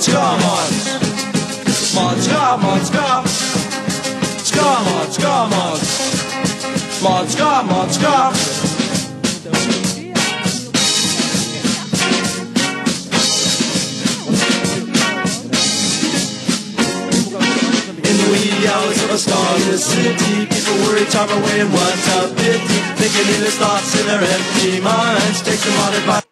Moczka, moc! Moczka, moczka! Moczka, moczka, moc! Moczka, moczka! In the wee hours of a starless city, people worry time away and what's up it. Thinking in his thoughts in their empty minds, takes them on advice.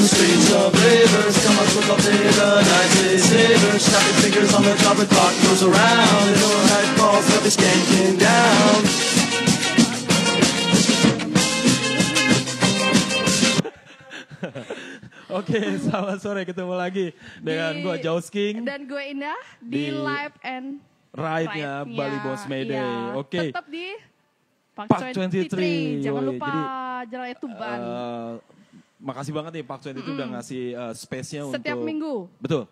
the streets of labor, some of us up day the night they savor. Snapping fingers on the job, the clock goes around. The overhead calls but the skanking down. Oke, okay, selamat sore ketemu lagi dengan gue Jaws King dan gue Indah di, di Live and Ride-nya Bali Boss Mayday. Iya. Oke. Okay. Tetap di Park 23. 23. Jangan Yoi. lupa jalan itu ban. Uh, eh, makasih banget nih Pak Cuan itu mm -hmm. udah ngasih uh, space-nya untuk setiap minggu. Betul.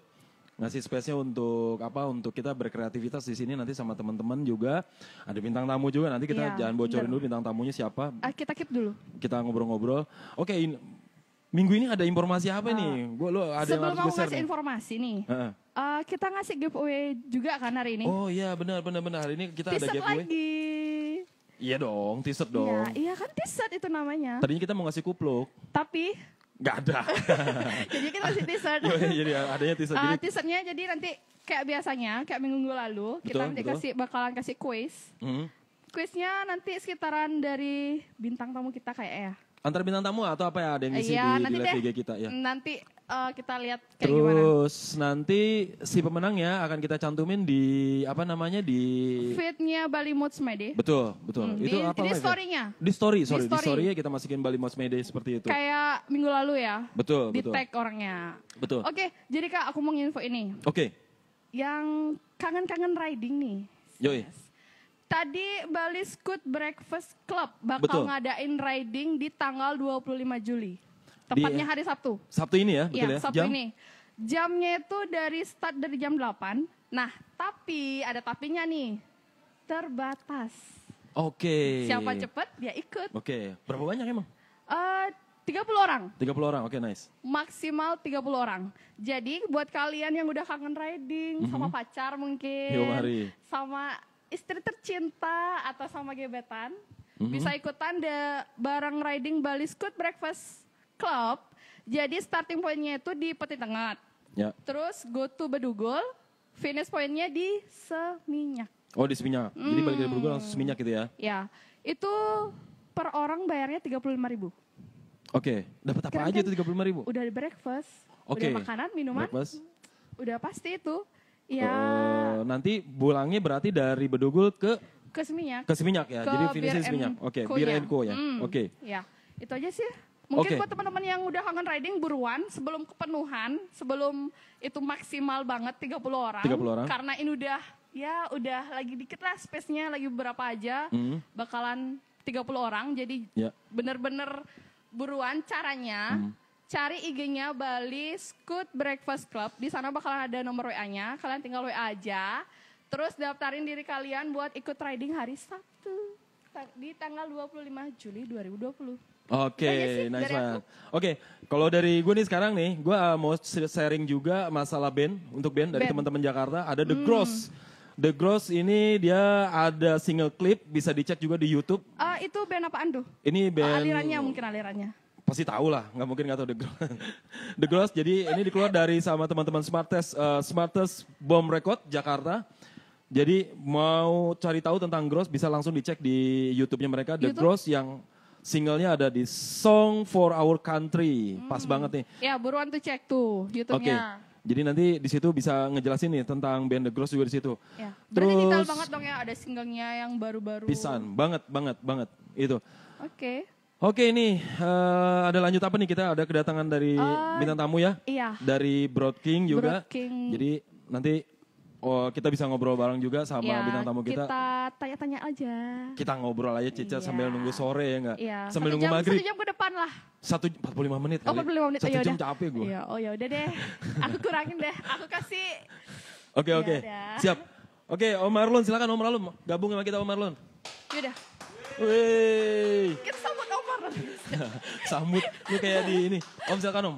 Ngasih space-nya untuk apa? Untuk kita berkreativitas di sini nanti sama teman-teman juga. Ada bintang tamu juga nanti kita yeah, jangan bocorin bener. dulu bintang tamunya siapa. Uh, kita keep dulu. Kita ngobrol-ngobrol. Oke, okay, minggu ini ada informasi apa uh, nih? Ah. Gua lo ada Sebelum yang harus besar ngasih nih. informasi nih. Uh -uh. Uh, kita ngasih giveaway juga kan hari ini. Oh iya, benar benar benar. Hari ini kita ada giveaway. lagi. Iya dong, t-shirt iya, dong. Iya, iya kan t-shirt itu namanya. Tadinya kita mau ngasih kupluk. Tapi Gak ada. jadi kita ngasih t-shirt. Iya, iya, eh, jadi adanya t-shirt. Uh, t-shirtnya jadi nanti kayak biasanya, kayak minggu lalu betul, kita nanti betul. kasih bakalan kasih kuis. Mm. Kuisnya nanti sekitaran dari bintang tamu kita kayak ya. Antara bintang tamu atau apa ya ada yang ngisi ya, di, nanti di live deh, kita ya. Nanti uh, kita lihat kayak Terus, gimana. nanti si pemenangnya akan kita cantumin di apa namanya di fitnya Bali Moods Mede. Betul, betul. Hmm, itu di, apa? Di story-nya. Di story, sorry, di story, nya story kita masukin Bali Moods Mede seperti itu. Kayak minggu lalu ya. Betul, di betul. tag orangnya. Betul. Oke, okay, jadi Kak aku mau nginfo ini. Oke. Okay. Yang kangen-kangen riding nih. Yoi. Tadi Bali Scoot Breakfast Club bakal Betul. ngadain riding di tanggal 25 Juli. Tepatnya hari Sabtu. Sabtu ini ya, betul iya, ya? Sabtu jam? ini. Jamnya itu dari start dari jam 8. Nah, tapi ada tapinya nih. Terbatas. Oke. Okay. Siapa cepat dia ikut. Oke. Okay. Berapa banyak emang? Eh uh, 30 orang. 30 orang, oke okay, nice. Maksimal 30 orang. Jadi buat kalian yang udah kangen riding mm -hmm. sama mhm. pacar mungkin, Yo, sama istri tercinta atau sama gebetan, mm -hmm. bisa ikutan deh bareng riding Bali Scoot Breakfast Club, Jadi starting pointnya itu di peti tengah. Ya. Terus go to Bedugul, finish pointnya di Seminyak. Oh di Seminyak. Hmm. Jadi balik dari hmm. Bedugul langsung Seminyak gitu ya? Ya. Itu per orang bayarnya tiga puluh lima ribu. Oke, okay. dapat apa Kira-kira aja tiga tuh lima ribu? Udah breakfast, okay. udah makanan, minuman, breakfast. udah pasti itu. Ya. Uh, nanti pulangnya berarti dari Bedugul ke ke Seminyak. Ke Seminyak ya. Ke Jadi finishnya Seminyak. Oke, okay. Beer ya. and Co ya. Hmm. Oke. Okay. Ya. Itu aja sih. Mungkin okay. buat teman-teman yang udah hangon riding buruan sebelum kepenuhan, sebelum itu maksimal banget 30 orang. 30 orang. Karena ini udah ya udah lagi dikit lah space-nya lagi berapa aja. Mm. Bakalan 30 orang jadi yeah. bener-bener buruan caranya. Mm. Cari IG-nya Bali Scoot Breakfast Club. Di sana bakalan ada nomor WA-nya. Kalian tinggal WA aja. Terus daftarin diri kalian buat ikut riding hari Sabtu di tanggal 25 Juli 2020. Oke, okay, iya nice one. Oke, okay, kalau dari gue nih sekarang nih, gue uh, mau sharing juga masalah band untuk band dari teman-teman Jakarta ada The hmm. Gross. The Gross ini dia ada single clip bisa dicek juga di YouTube. Uh, itu band apaan tuh? Ini uh, band alirannya mungkin alirannya. Pasti tahu lah, nggak mungkin nggak tahu The Gross. The Gross jadi ini dikeluar dari sama teman-teman Smartest uh, Smartest Bomb Record Jakarta. Jadi mau cari tahu tentang Gross bisa langsung dicek di YouTube-nya mereka The YouTube? Gross yang Singlenya ada di Song for Our Country. Hmm. Pas banget nih. Ya, buruan tuh cek tuh YouTube-nya. Okay. Jadi nanti di situ bisa ngejelasin nih tentang band The Gross juga di situ. Ya. Berarti Terus, detail banget dong ya ada singlenya yang baru-baru. Pisan, banget, banget, banget itu. Oke. Okay. Oke ini uh, ada lanjut apa nih kita ada kedatangan dari uh, bintang tamu ya? Iya. Dari Broad King juga. Broad King. Jadi nanti Oh, kita bisa ngobrol bareng juga sama ya, bintang tamu kita. Kita tanya-tanya aja. Kita ngobrol aja cica ya. sambil nunggu sore ya enggak? Ya. Sambil satu nunggu jam, maghrib. Satu jam ke depan lah. Satu 45 menit oh, kali. Oh, 45 menit. Satu iya, oh, jam yaudah. capek gue. Ya, oh ya udah deh. Aku kurangin deh. Aku kasih. Oke, oke. Okay. Iya, Siap. Oke, okay, Om Marlon silakan Om Marlon gabung sama kita Om Marlon. Yaudah. Wih. Kita sambut Om Marlon. sambut lu kayak di ini. Om silakan Om.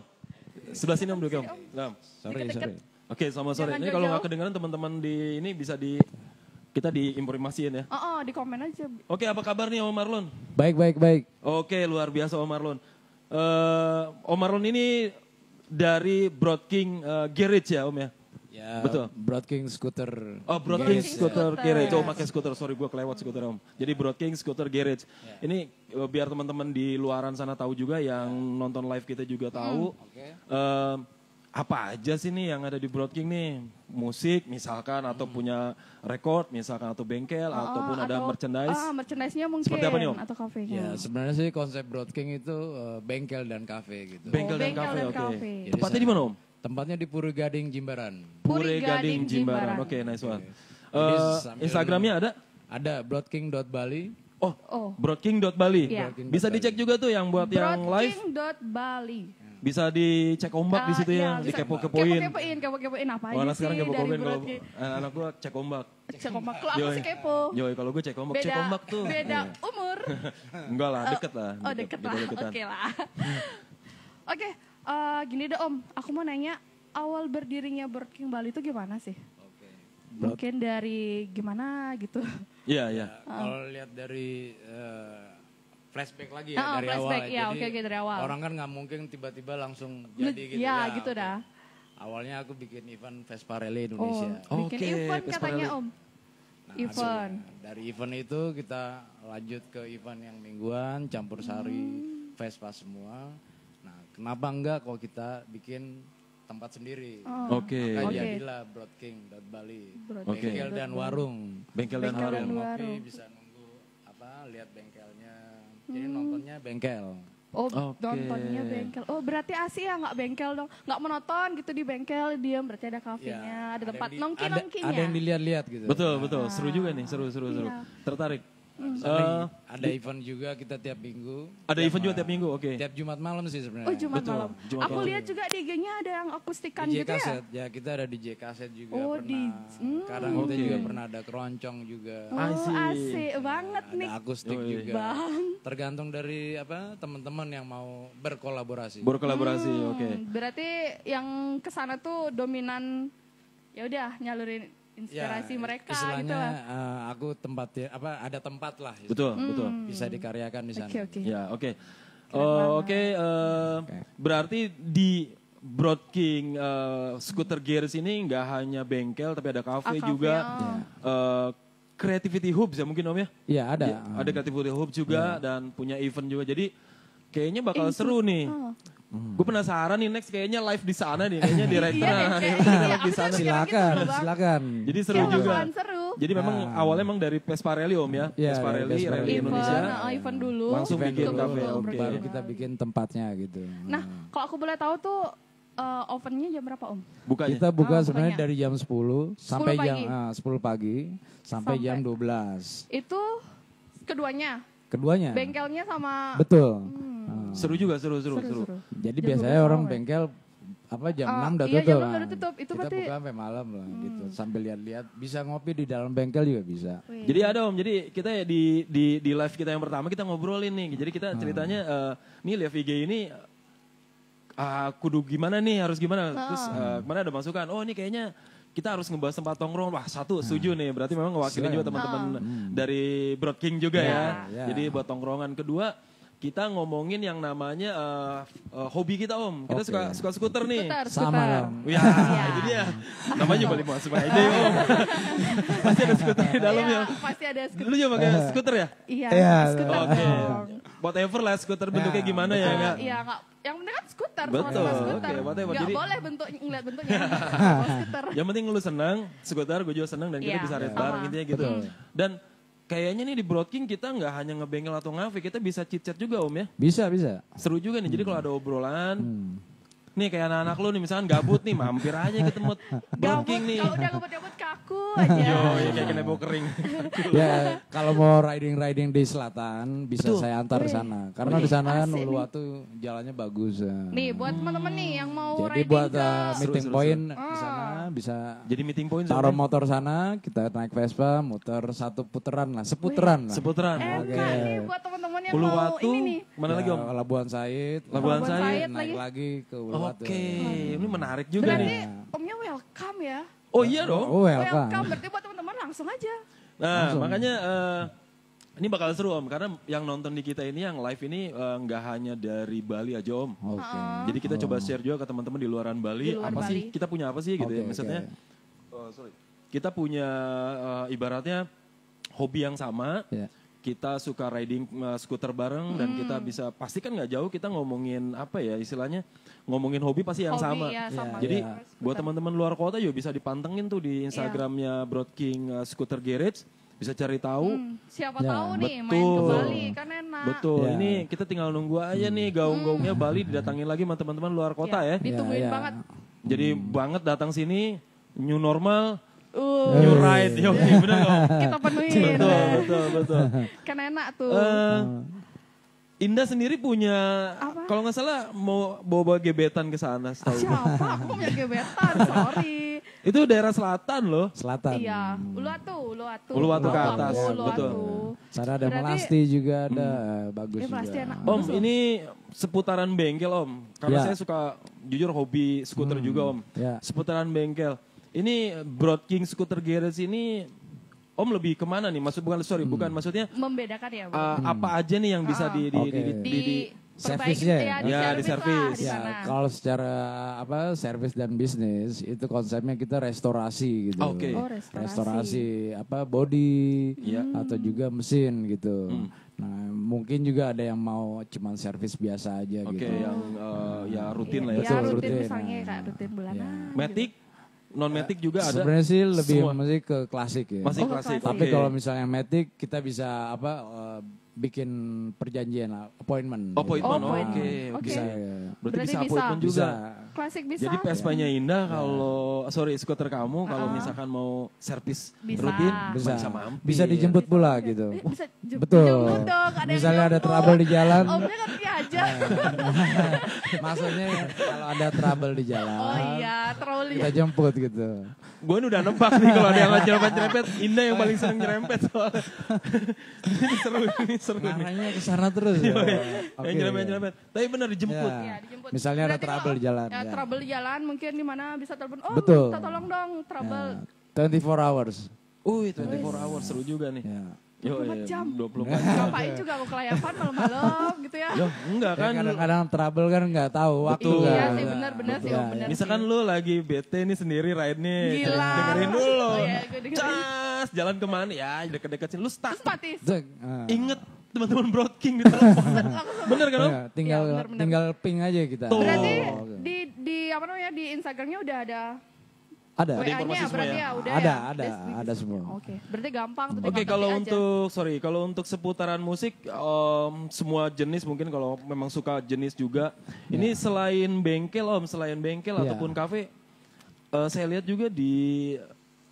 Sebelah sini Om duduk Om. Nah, sorry, sorry. Oke, sama sore. ini kalau nggak kedengeran teman-teman di ini bisa di kita diinformasiin ya. Oh, oh, di komen aja. Oke, apa kabar nih Om Marlon? Baik, baik, baik. Oke, luar biasa Om Marlon. Uh, Om Marlon ini dari Broadking uh, Garage ya Om ya? Ya, betul. Broadking Scooter. Oh, Broadking Garage, Scooter yeah. Garage. Oh, pakai scooter. Sorry, gue kelewat scooter, Om. Jadi Broadking Scooter Garage. Yeah. Ini uh, biar teman-teman di luaran sana tahu juga yang yeah. nonton live kita juga tahu. Hmm, oke. Okay. Uh, apa aja sih nih yang ada di Broad King nih musik misalkan atau hmm. punya record misalkan atau bengkel oh, ataupun atau, ada merchandise ah, merchandise-nya mungkin seperti apa nih om atau kafe ya sebenarnya sih konsep Broad King itu uh, bengkel dan kafe gitu bengkel dan oh, kafe oke okay. tempatnya di mana om tempatnya di Puri Gading Jimbaran Puri Gading Jimbaran oke okay, nice one okay. uh, eh, Instagramnya ada ada broadking.bali Oh, oh. broadking.bali. Yeah. Broadking. Iya. Bisa dicek juga tuh yang buat yang live. Broadking.bali bisa dicek ombak uh, di ah, situ iya, ya, di kepo kepoin Kepo-kepoin, kepo-kepoin apa aja sekarang kepo-kepoin kalau ya? eh, anak gua cek ombak. Cek ombak, kalau apa sih kepo? Yoi, kalau gua cek ombak, cek ombak tuh. Beda iya. umur. Enggak lah, oh, deket lah. Oh, deket, lah, oke lah. oke, eh, gini deh om, aku mau nanya awal berdirinya Burger Bali itu gimana sih? Okay. Mungkin dari gimana gitu. Iya, iya. Yeah. Kalau lihat dari eh, flashback lagi ya oh, dari flashback, awal. Ya, Jadi okay, okay, dari awal. orang kan nggak mungkin tiba-tiba langsung jadi gitu ya. ya gitu dah. Awalnya aku bikin event Vespa Rally Indonesia. Oh, bikin okay, event Vespa katanya Rally. Om. Nah, event. dari event itu kita lanjut ke event yang mingguan, campur sari, hmm. Vespa semua. Nah, kenapa enggak kalau kita bikin tempat sendiri. Oh. Oke. Okay. Maka okay. jadilah Dot Bali. Broad okay. Bengkel dan warung. Bengkel dan warung. Bengkel dan warung. bisa nunggu apa lihat bengkel nontonnya bengkel. Oh, okay. nontonnya bengkel. Oh, berarti Asi ya nggak bengkel dong. Nggak menonton gitu di bengkel, diam. Berarti ada kafenya, ya, ada tempat nongki-nongkinya. Ada, yang dilihat-lihat gitu. Betul, betul. Ah, seru juga nih, seru, seru, seru. Iya. Tertarik. Uh, ada event juga kita tiap minggu. Ada tiap event juga tiap minggu, oke. Okay. Tiap Jumat malam sih sebenarnya. Oh, Jumat Betul. malam. Jumat Aku lihat juga di nya ada yang akustikan DJ gitu ya? kaset. ya. Ya, kita ada di kaset juga oh, pernah. Di... Hmm. Kadang okay. kita juga pernah ada keroncong juga. Oh, asik, asik banget nah, nih. akustik oh, juga. Bang. Tergantung dari apa teman-teman yang mau berkolaborasi. Berkolaborasi, hmm, oke. Okay. Berarti yang kesana tuh dominan ya udah nyalurin inspirasi ya, mereka gitu lah. Uh, aku tempat ya, apa ada tempat lah. Betul, hmm. betul. Bisa dikaryakan di sana. Okay, okay. Ya, oke. Okay. Uh, eh, oke, okay, uh, eh, okay. berarti di Broad King uh, Scooter Gears ini nggak hanya bengkel tapi ada kafe ah, juga. Yeah. Oh. Uh, ya. Creativity Hub ya mungkin Om ya? Iya, ada. Ya, ada Creativity Hub juga ya. dan punya event juga. Jadi kayaknya bakal seru nih. Oh. Hmm. Gue penasaran nih next kayaknya live di sana nih, kayaknya di iya, Retna. Iya, iya, live iya, di sana. Silakan, silakan. Jadi seru ya, juga. Seru. Jadi memang nah. awalnya memang dari Vespa Rally Om ya. Yeah, Vespa Rally, Vespa Rally Indonesia. Event, event eh, dulu. Langsung event bikin kafe, okay. baru kita bikin tempatnya gitu. Nah, kalau aku boleh tahu tuh uh, ovennya jam berapa om? Buka Kita buka oh, sebenarnya dari jam 10 sampai 10 jam ah, uh, 10 pagi sampai, sampai jam 12. Itu keduanya? Keduanya. Bengkelnya sama Betul. Hmm. Seru juga, seru, seru, seru. seru. Jadi jam biasanya orang ya? bengkel apa jam uh, ah, 6 udah iya, tutup. Iya, tutup. Itu kita berarti... buka sampai malam lah hmm. gitu. Sambil lihat-lihat bisa ngopi di dalam bengkel juga bisa. Oh, iya. Jadi ada Om, jadi kita ya di di di live kita yang pertama kita ngobrolin nih. Jadi kita ceritanya hmm. uh, nih live IG ini uh, kudu gimana nih, harus gimana. Hmm. Terus uh, eh, mana ada masukan, oh ini kayaknya kita harus ngebahas tempat tongkrong. Wah, satu hmm. setuju nih. Berarti memang ngewakili juga teman-teman hmm. dari Broad King juga yeah. ya. Yeah. Ya. Jadi buat tongkrongan kedua kita ngomongin yang namanya uh, uh, hobi kita om. Kita okay. suka suka skuter nih. Sama Ya, ya, itu dia. Namanya balik masuk aja om. pasti ada skuter di dalam iya, ya. Pasti ada skuter. lu juga pakai iya. skuter ya? Iya, iya skuter Oke. Okay. Whatever lah skuter bentuknya gimana ya enggak? Iya, enggak yang penting kan skuter Betul. oke skuter. Okay, whatever. Jadi, boleh bentuk ngeliat bentuknya. skuter. Yang penting lu senang, skuter gue juga senang dan kita bisa retar intinya gitu. Ya, gitu. Dan kayaknya nih di King kita nggak hanya ngebengkel atau ngafir, kita bisa chit-chat juga om ya. Bisa, bisa. Seru juga nih. Hmm. Jadi kalau hmm. ada obrolan, hmm. Nih kayak anak-anak lu nih misalkan gabut nih mampir aja ke temut Burger nih. Kalau udah gabut-gabut kaku aja. Yo, ya kayak kena bau kering. ya, kalau mau riding-riding di selatan bisa Betul. saya antar ke sana. Karena di sana kan Uluwatu jalannya bagus. Ya. Nih buat teman-teman nih yang mau Jadi riding buat ke... uh, meeting seru, point di ah. sana bisa Jadi meeting point taruh motor sana, kita naik Vespa, muter satu puteran lah, seputeran Wih. lah. Seputeran. Oke. Okay. buat teman Iya, Uluwatu, ini nih. mana ya, lagi Om? Labuan Said. Labuan, Said. Naik lagi. lagi ke Uluwatu. Oke, okay. ini menarik juga Berarti, nih. Berarti Omnya welcome ya? Oh iya dong. Oh, welcome. welcome. Berarti buat teman-teman langsung aja. Nah, langsung. makanya uh, ini bakal seru om karena yang nonton di kita ini yang live ini eh, nggak uh, hanya dari Bali aja om. Oke. Okay. Ah. Jadi kita oh. coba share juga ke teman-teman di luaran Bali. Di luar apa Bali. sih kita punya apa sih gitu okay, ya maksudnya? Okay. Oh sorry. Kita punya uh, ibaratnya hobi yang sama. Yeah kita suka riding uh, skuter bareng hmm. dan kita bisa pasti kan nggak jauh kita ngomongin apa ya istilahnya ngomongin hobi pasti yang hobi, sama. Ya, sama. Jadi yeah. buat teman-teman luar kota juga bisa dipantengin tuh di iya. Instagramnya yeah. Broadking uh, eh, Scooter Garage bisa cari tahu. Hmm, siapa ya. tahu nih Betul. main ke Bali kan enak. Betul. Ya. Ini kita tinggal nunggu aja hmm. nih gaung-gaungnya hmm. Bali didatangin lagi sama teman-teman luar kota ya. ya. Ditungguin ya, ya. banget. Jadi hmm. banget datang sini new normal Uh. New right, yo, iya, bener dong. Kita penuhin. Betul, betul, betul. kan enak tuh. Uh, Indah sendiri punya, kalau nggak salah mau bawa-bawa gebetan ke sana. Siapa? Aku punya gebetan, sorry. Itu daerah selatan loh. Selatan. Iya, Uluwatu, Uluwatu. Uluwatu ke atas, Uluatu. betul. Sana ada Berarti, Melasti juga ada, hmm. bagus ya, juga. Enak om, bagus, ini seputaran bengkel om. Karena ya. saya suka, jujur hobi skuter hmm. juga om. Ya. Seputaran bengkel ini Broad King Scooter Garage ini Om lebih kemana nih? Maksud bukan sorry, hmm. bukan maksudnya membedakan ya. Uh, hmm. Apa aja nih yang bisa ah. di, di, okay. di, servisnya ya, ya, di service. ya kalau secara apa servis dan bisnis itu konsepnya kita restorasi gitu okay. oh, restorasi. restorasi apa body yeah. Hmm. atau juga mesin gitu hmm. nah mungkin juga ada yang mau cuman servis biasa aja okay, gitu yang uh, ya rutin lah ya, ya rutin, rutin misalnya nah, kayak rutin bulanan ya. Gitu. metik non metik juga ada. Sebenarnya sih lebih semua. masih ke klasik ya. Masih oh, klasik. Tapi okay. kalau misalnya metik kita bisa apa uh, bikin perjanjian lah, appointment. Appointment. Oh, appointment. Oke. Okay. Okay. Bisa. Ya. Berarti, Berarti bisa, bisa appointment juga. Bisa klasik bisa. Jadi pespanya iya. Indah iya. kalau sorry skuter kamu kalau uh misalkan mau servis rutin bisa bisa, mampir. bisa dijemput pula gitu. Eh, bisa Betul. Jemput dong, ada Misalnya ada trouble di jalan. Omnya kan aja. Nah. Maksudnya kalau ada trouble di jalan. Oh iya, trouble ya. Kita jemput gitu. Gue udah nempak nih kalau ada yang nyerempet nyerempet, Indah yang paling sering nyerempet soalnya. ini seru, ini seru. Ngarangnya ke sana terus. Yang nyerempet nyerempet. Tapi benar iya, dijemput. Misalnya ada trouble di jalan. Ya, ya yeah. trouble jalan mungkin di mana bisa telepon oh Betul. minta tolong dong ya, trouble yeah. 24 hours Uy, 24 Uis. hours seru juga nih. Yeah. Yo, 24 iya, jam. 24 jam. Ngapain juga aku kelayapan malam-malam gitu ya. Yo, enggak ya, kan. Kadang-kadang trouble kan enggak tahu waktu. Iya sih benar-benar sih. Oh, benar iya. Misalkan sih. lu lagi bete nih sendiri ride nih. Gila. Dengerin dulu. Oh, iya, Cas, jalan kemana ya deket-deket sini. Lu stuck. Terus Uh. Ingat teman-teman broadking di gitu. telepon. bener kan? Om? Ya, tinggal ya, bener, bener. tinggal ping aja kita. Tuh. Berarti oh, di di apa namanya di Instagramnya udah ada ada ada informasi semua ya? ya udah ada ya? ada ada semua oke okay. berarti gampang oke okay, kalau untuk aja. sorry kalau untuk seputaran musik um, semua jenis mungkin kalau memang suka jenis juga yeah. ini iya. selain bengkel om selain bengkel yeah. ataupun kafe uh, saya lihat juga di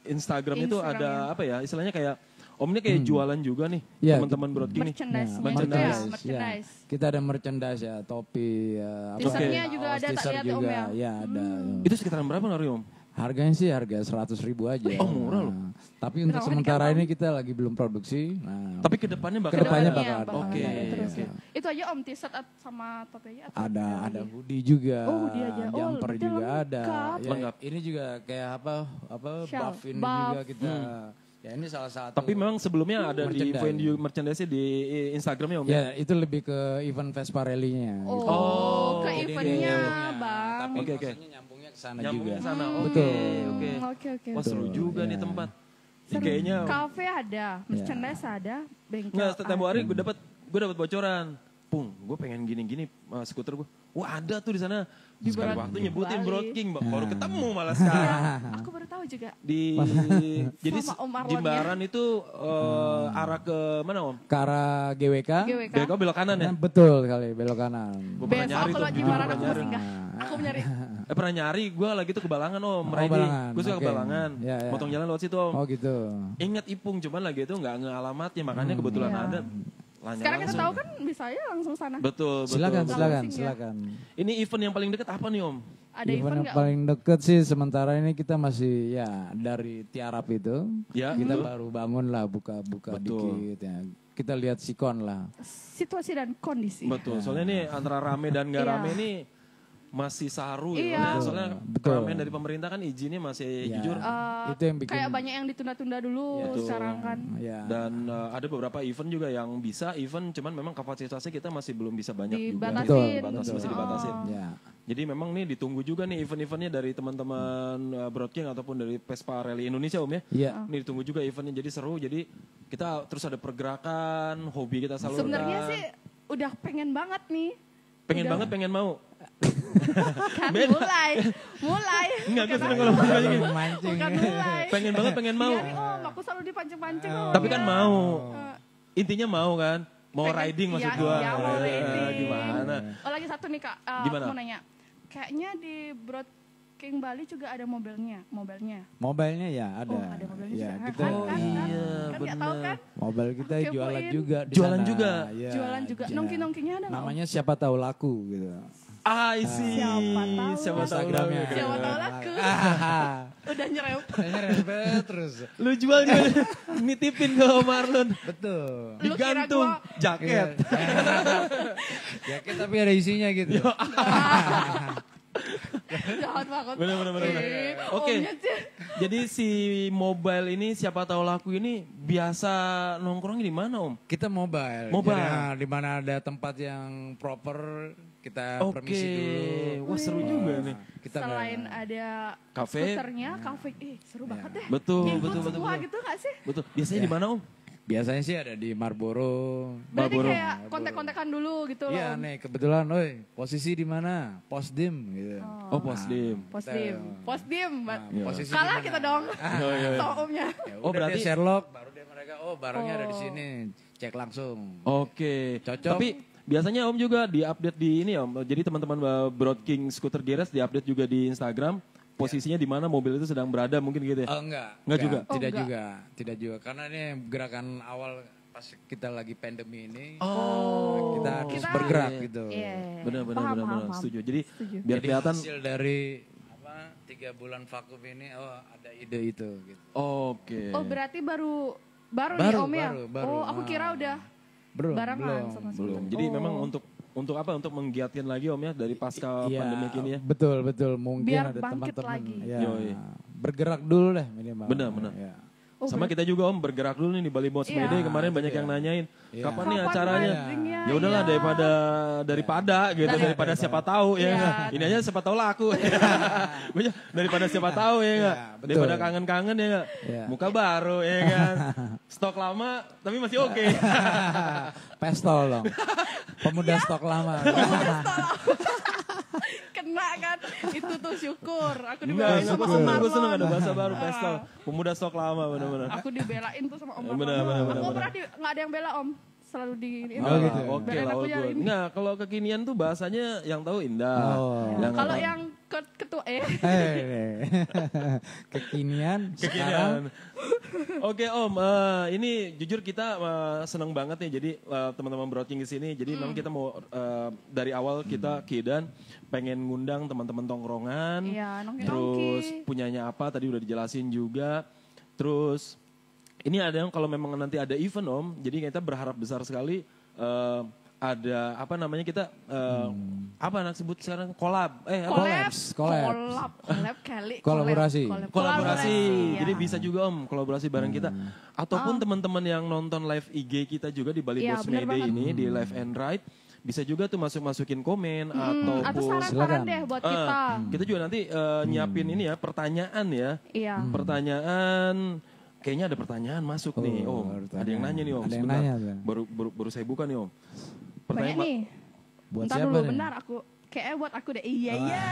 Instagram, Instagram itu ada ya. apa ya istilahnya kayak Om ini kayak hmm. jualan juga nih ya, teman-teman berot gini. Nah, merchandise, ya, merchandise, ya, merchandise. Ya. Kita ada merchandise ya, topi, ya, T-shirtnya okay. juga oh, ada, tak lihat juga. Om ya. Ya ada. Hmm. Ya. Itu sekitaran berapa naruh ya, om? Harganya sih harga seratus ribu aja. Oh murah loh. Nah, tapi untuk kan, sementara kan, ini kita lagi belum produksi. Nah, tapi kedepannya bakal. Kedepannya bakal. Oke. Okay. Itu aja om t-shirt sama topi aja. Ada ada hoodie juga. Oh hoodie aja. Oh, jumper juga lengkap. ada. Ya, lengkap. Ini juga kayak apa apa Shell. buff ini buff. juga kita. Hmm Ya ini salah satu. Tapi memang sebelumnya ada di venue merchandise di Instagramnya Om ya? Ya itu lebih ke event Vespa Rally-nya. Gitu. Oh, oh ke eventnya Bang. Oke, oke. okay. nyambungnya ke sana juga. Ke sana. Oke, oke. Oke, oke. Wah seru juga yeah. nih iya. tempat. Seru. Kayaknya kafe ada, iya. merchandise yeah. ada, bengkel. Nah, setiap hari gue dapat gue dapat bocoran Pung, gue pengen gini-gini uh, skuter gue. Wah ada tuh di sana. Di Sekali waktu nyebutin Broad King, baru hmm. ketemu malah sekarang. Ya, aku baru tahu juga. Di jadi Jimbaran ya. itu uh, arah ke mana Om? Ke arah GWK. GWK. GWK belok kanan ya? Betul kali belok kanan. Gue pernah nyari tuh. Jimbaran aku Aku nyari. Eh pernah nyari, gue lagi tuh ke Balangan Om, oh, Gue suka okay. ke Balangan. Ya, ya. Motong jalan lewat situ Om. Oh gitu. Ingat Ipung, cuman lagi itu nggak ya makanya hmm, kebetulan ya. ada Lanya Sekarang langsung. kita tahu kan bisa ya langsung sana. Betul, betul. Silakan, silakan, ya. silakan. Ini event yang paling dekat apa nih Om? Ada event, event yang gak? paling dekat sih sementara ini kita masih ya dari tiarap itu. Ya, kita betul. baru bangun lah buka-buka dikit ya. Kita lihat sikon lah. Situasi dan kondisi. Betul, soalnya ini antara rame dan gak iya. rame ini masih saru ya. iya. ya. Soalnya keramaian dari pemerintah kan izinnya masih ya. jujur. Uh, itu yang bikin kayak banyak yang ditunda-tunda dulu ya. sekarang kan. Ya. Dan uh, ada beberapa event juga yang bisa event cuman memang kapasitasnya kita masih belum bisa banyak dibatasin. juga. Iya, betul. Masih dibatasin. Oh. Ya. Jadi memang nih ditunggu juga nih event-eventnya dari teman-teman uh, eh, Broadking ataupun dari Pespa Rally Indonesia Om ya. Iya. Ah. Nih ditunggu juga eventnya jadi seru. Jadi kita terus ada pergerakan, hobi kita salurkan. Sebenarnya sih udah pengen banget nih Pengen Udah. banget, pengen mau. kan Beda. mulai, mulai. Enggak, gue seneng kalau mancing. mancing. Bukan mulai. Pengen banget, pengen mau. nih, iya, om, aku selalu dipancing-pancing. oh, Tapi kan mau. Uh, Intinya mau kan? Mau pengen, riding maksud iya, gua. Iya, mau eh, riding. Gimana? Oh lagi satu nih kak, uh, gimana? mau nanya. Kayaknya di broad King Bali juga ada mobilnya, mobilnya. Mobilnya ya ada. Oh, ada mobilnya ya, juga. Kita, oh, kan, iya, kan, kan, ya, kan? Mobil kita Kepuin. jualan juga di Jualan sana. juga. Ya, jualan juga. Ya. Nongki-nongkinya ada Namanya siapa tahu laku gitu. Ah, isi. Siapa tahu. Siapa tahu laku. Siapa tahu laku. Udah nyerempet. nyerempet terus. Lu jual juga nitipin ke Marlon. Betul. Digantung gua... jaket. Iya. jaket tapi ada isinya gitu. Jahat banget. Bener bener bener. Oke. Okay. Jadi si mobile ini siapa tahu laku ini biasa nongkrong di mana om? Kita mobile. Mobile. Nah, di mana ada tempat yang proper kita okay. permisi dulu. Wah seru nah, juga nih. Kita Selain gak... ada kafe, skuternya, kafe, eh seru yeah. banget iya. deh. Betul, betul, betul, betul. gitu gak sih? Betul. Biasanya yeah. di iya. mana om? Biasanya sih ada di Marlboro. Berarti Marlboro. kayak kontak-kontakan dulu gitu iya, loh. Iya nih kebetulan, oi posisi di mana? Posdim gitu. Oh, oh posdim. Nah, posdim. Posdim. Nah, posisi iya. Kalah kita dong. oh, iya, iya. iya. Ya, oh berarti Sherlock baru dia mereka oh barangnya oh. ada di oh. sini. Cek langsung. Oke. Okay. Cocok. Tapi biasanya Om juga di-update di ini Om. Jadi teman-teman eh, King Scooter Geras di-update juga di Instagram posisinya di mana mobil itu sedang berada mungkin gitu ya? Oh, enggak. Enggak, enggak juga. Oh, tidak enggak. juga, tidak juga. Karena ini gerakan awal pas kita lagi pandemi ini oh. kita harus kita, bergerak yeah. gitu. Iya. Benar benar benar, benar. setuju. Jadi setuju. biar kelihatan hasil dari apa tiga bulan vakum ini oh ada ide itu gitu. Oke. Okay. Oh berarti baru baru, baru nih Om ya? Baru, baru. Oh aku kira ah. udah belum, barangan belum, belum. Jadi oh. memang untuk untuk apa? Untuk menggiatin lagi Om ya dari pasca ya, pandemi ini ya. Betul betul mungkin Biar ada teman-teman. Ya, bergerak dulu deh minimal. Benar benar. Ya. Oh, Sama kita juga om bergerak dulu nih di Bali Bots yeah. Media kemarin banyak yeah. yang iya. nanyain yeah. kapan, nih acaranya. Ya udahlah yeah. daripada daripada yeah. gitu daripada yeah. siapa tahu ya yeah. Ini aja siapa tahu laku. Yeah. daripada siapa tahu ya Yeah, iya, daripada kangen-kangen ya Yeah. Muka baru ya kan. Stok lama tapi masih oke. Okay. Pestol dong. Pemuda stok lama kena kan itu tuh syukur aku iya, dibelain nah, sama gue seneng gue seneng ada bahasa baru pesta iya. pemuda sok lama benar-benar aku dibelain tuh sama om benar benar benar pernah nggak ada yang bela om selalu di ini. Oh, gitu. Ya? Oke, okay, lah. Nah, kalau kekinian tuh bahasanya yang tahu indah. Oh. Yang kalau yang ke ketua e. eh, eh. kekinian, kekinian. Oke, okay, Om, uh, ini jujur kita uh, eh, senang banget nih jadi uh, teman-teman broking di sini. Jadi hmm. memang kita mau uh, dari awal kita hmm. Kidan pengen ngundang teman-teman tongkrongan. Iya, nongki -nongki. Terus punyanya apa tadi udah dijelasin juga. Terus ini ada yang kalau memang nanti ada event om, jadi kita berharap besar sekali uh, ada apa namanya kita uh, hmm. apa anak sebut sekarang kolab eh kolaps kolab kolab kali kolaborasi kolaborasi jadi iya. bisa juga om kolaborasi bareng hmm. kita ataupun oh. teman-teman yang nonton live IG kita juga di Bali ya, Boss ini hmm. di live hmm. and ride bisa juga tuh masuk masukin komen hmm, atau saran-saran deh buat eh, kita. Hmm. Kita juga nanti uh, nyiapin hmm. ini ya pertanyaan ya. Iya. Hmm. Pertanyaan Kayaknya ada pertanyaan masuk oh, nih, Om. Pertanyaan. Ada yang nanya nih, Om. Ada Sebentar. yang nanya, baru, baru, baru saya buka nih, Om. Pertanyaan Banyak nih. Buat siapa dulu, nih? aku. kayak buat aku deh. Iya, ah. iya.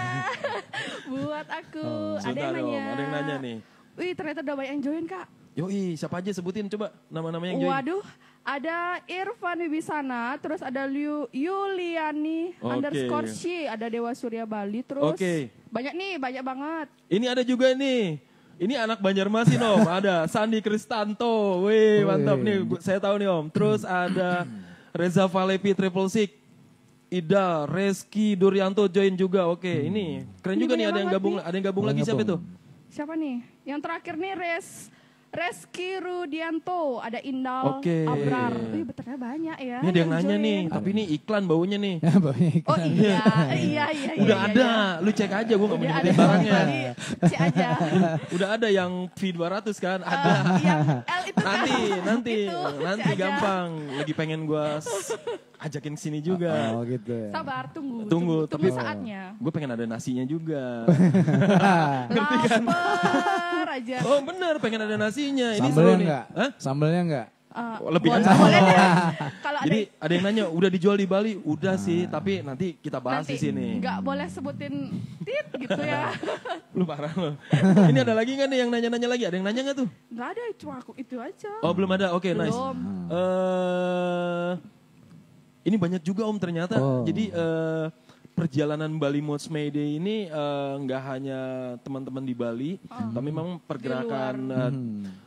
buat aku. Oh. Ada yang nanya. ada yang nanya nih. Wih, ternyata udah banyak yang join, Kak. Yoi, siapa aja sebutin coba nama-namanya yang join. Waduh, ada Irfan Wibisana, terus ada Liu, Yuliani okay. underscore C, ada Dewa Surya Bali, terus okay. banyak nih, banyak banget. Ini ada juga nih, ini anak Banjarmasin iya. om, ada Sandi Kristanto, wih mantap nih, saya tahu nih om. Terus ada Reza Valepi Triple Six, Ida, Reski, Duryanto join juga, oke ini hmm. keren ini juga nih ada yang gabung, nih. ada yang gabung Banyak lagi siapa itu? Siapa nih? Yang terakhir nih Res Reski Rudianto, ada Indal okay. Abrar. Wih, betulnya banyak ya. Ini ada yang nanya nih, tapi ini iklan baunya nih. Ya, baunya iklan. Oh iya. Iya, iya, iya, iya, iya. Udah iya, ada, iya. lu cek aja, gue gak mau nyebutin barangnya. Cek aja. Udah ada yang V200 kan, eh, ada. Uh, yang itu nanti kan? nanti itu, nanti aja. gampang lagi pengen gue ajakin sini juga oh, oh, gitu ya. sabar tunggu tunggu, tunggu tapi saatnya gue pengen ada nasinya juga ngerti kan aja oh benar pengen ada nasinya ini enggak Hah? sambalnya enggak Uh, lebih boleh, enak. Jadi ada, yang nanya, udah dijual di Bali? Udah sih, nah. tapi nanti kita bahas nanti, di sini. Nggak boleh sebutin tit gitu ya. lu parah lo. Ini ada lagi nggak nih yang nanya-nanya lagi? Ada yang nanya nggak tuh? Nggak ada, cuma aku itu aja. Oh belum ada, oke okay, nice. Uh, ini banyak juga om ternyata. Oh. Jadi uh, perjalanan Bali Moods May Day ini eh, nggak uh, hanya teman-teman di Bali, oh. tapi memang pergerakan uh,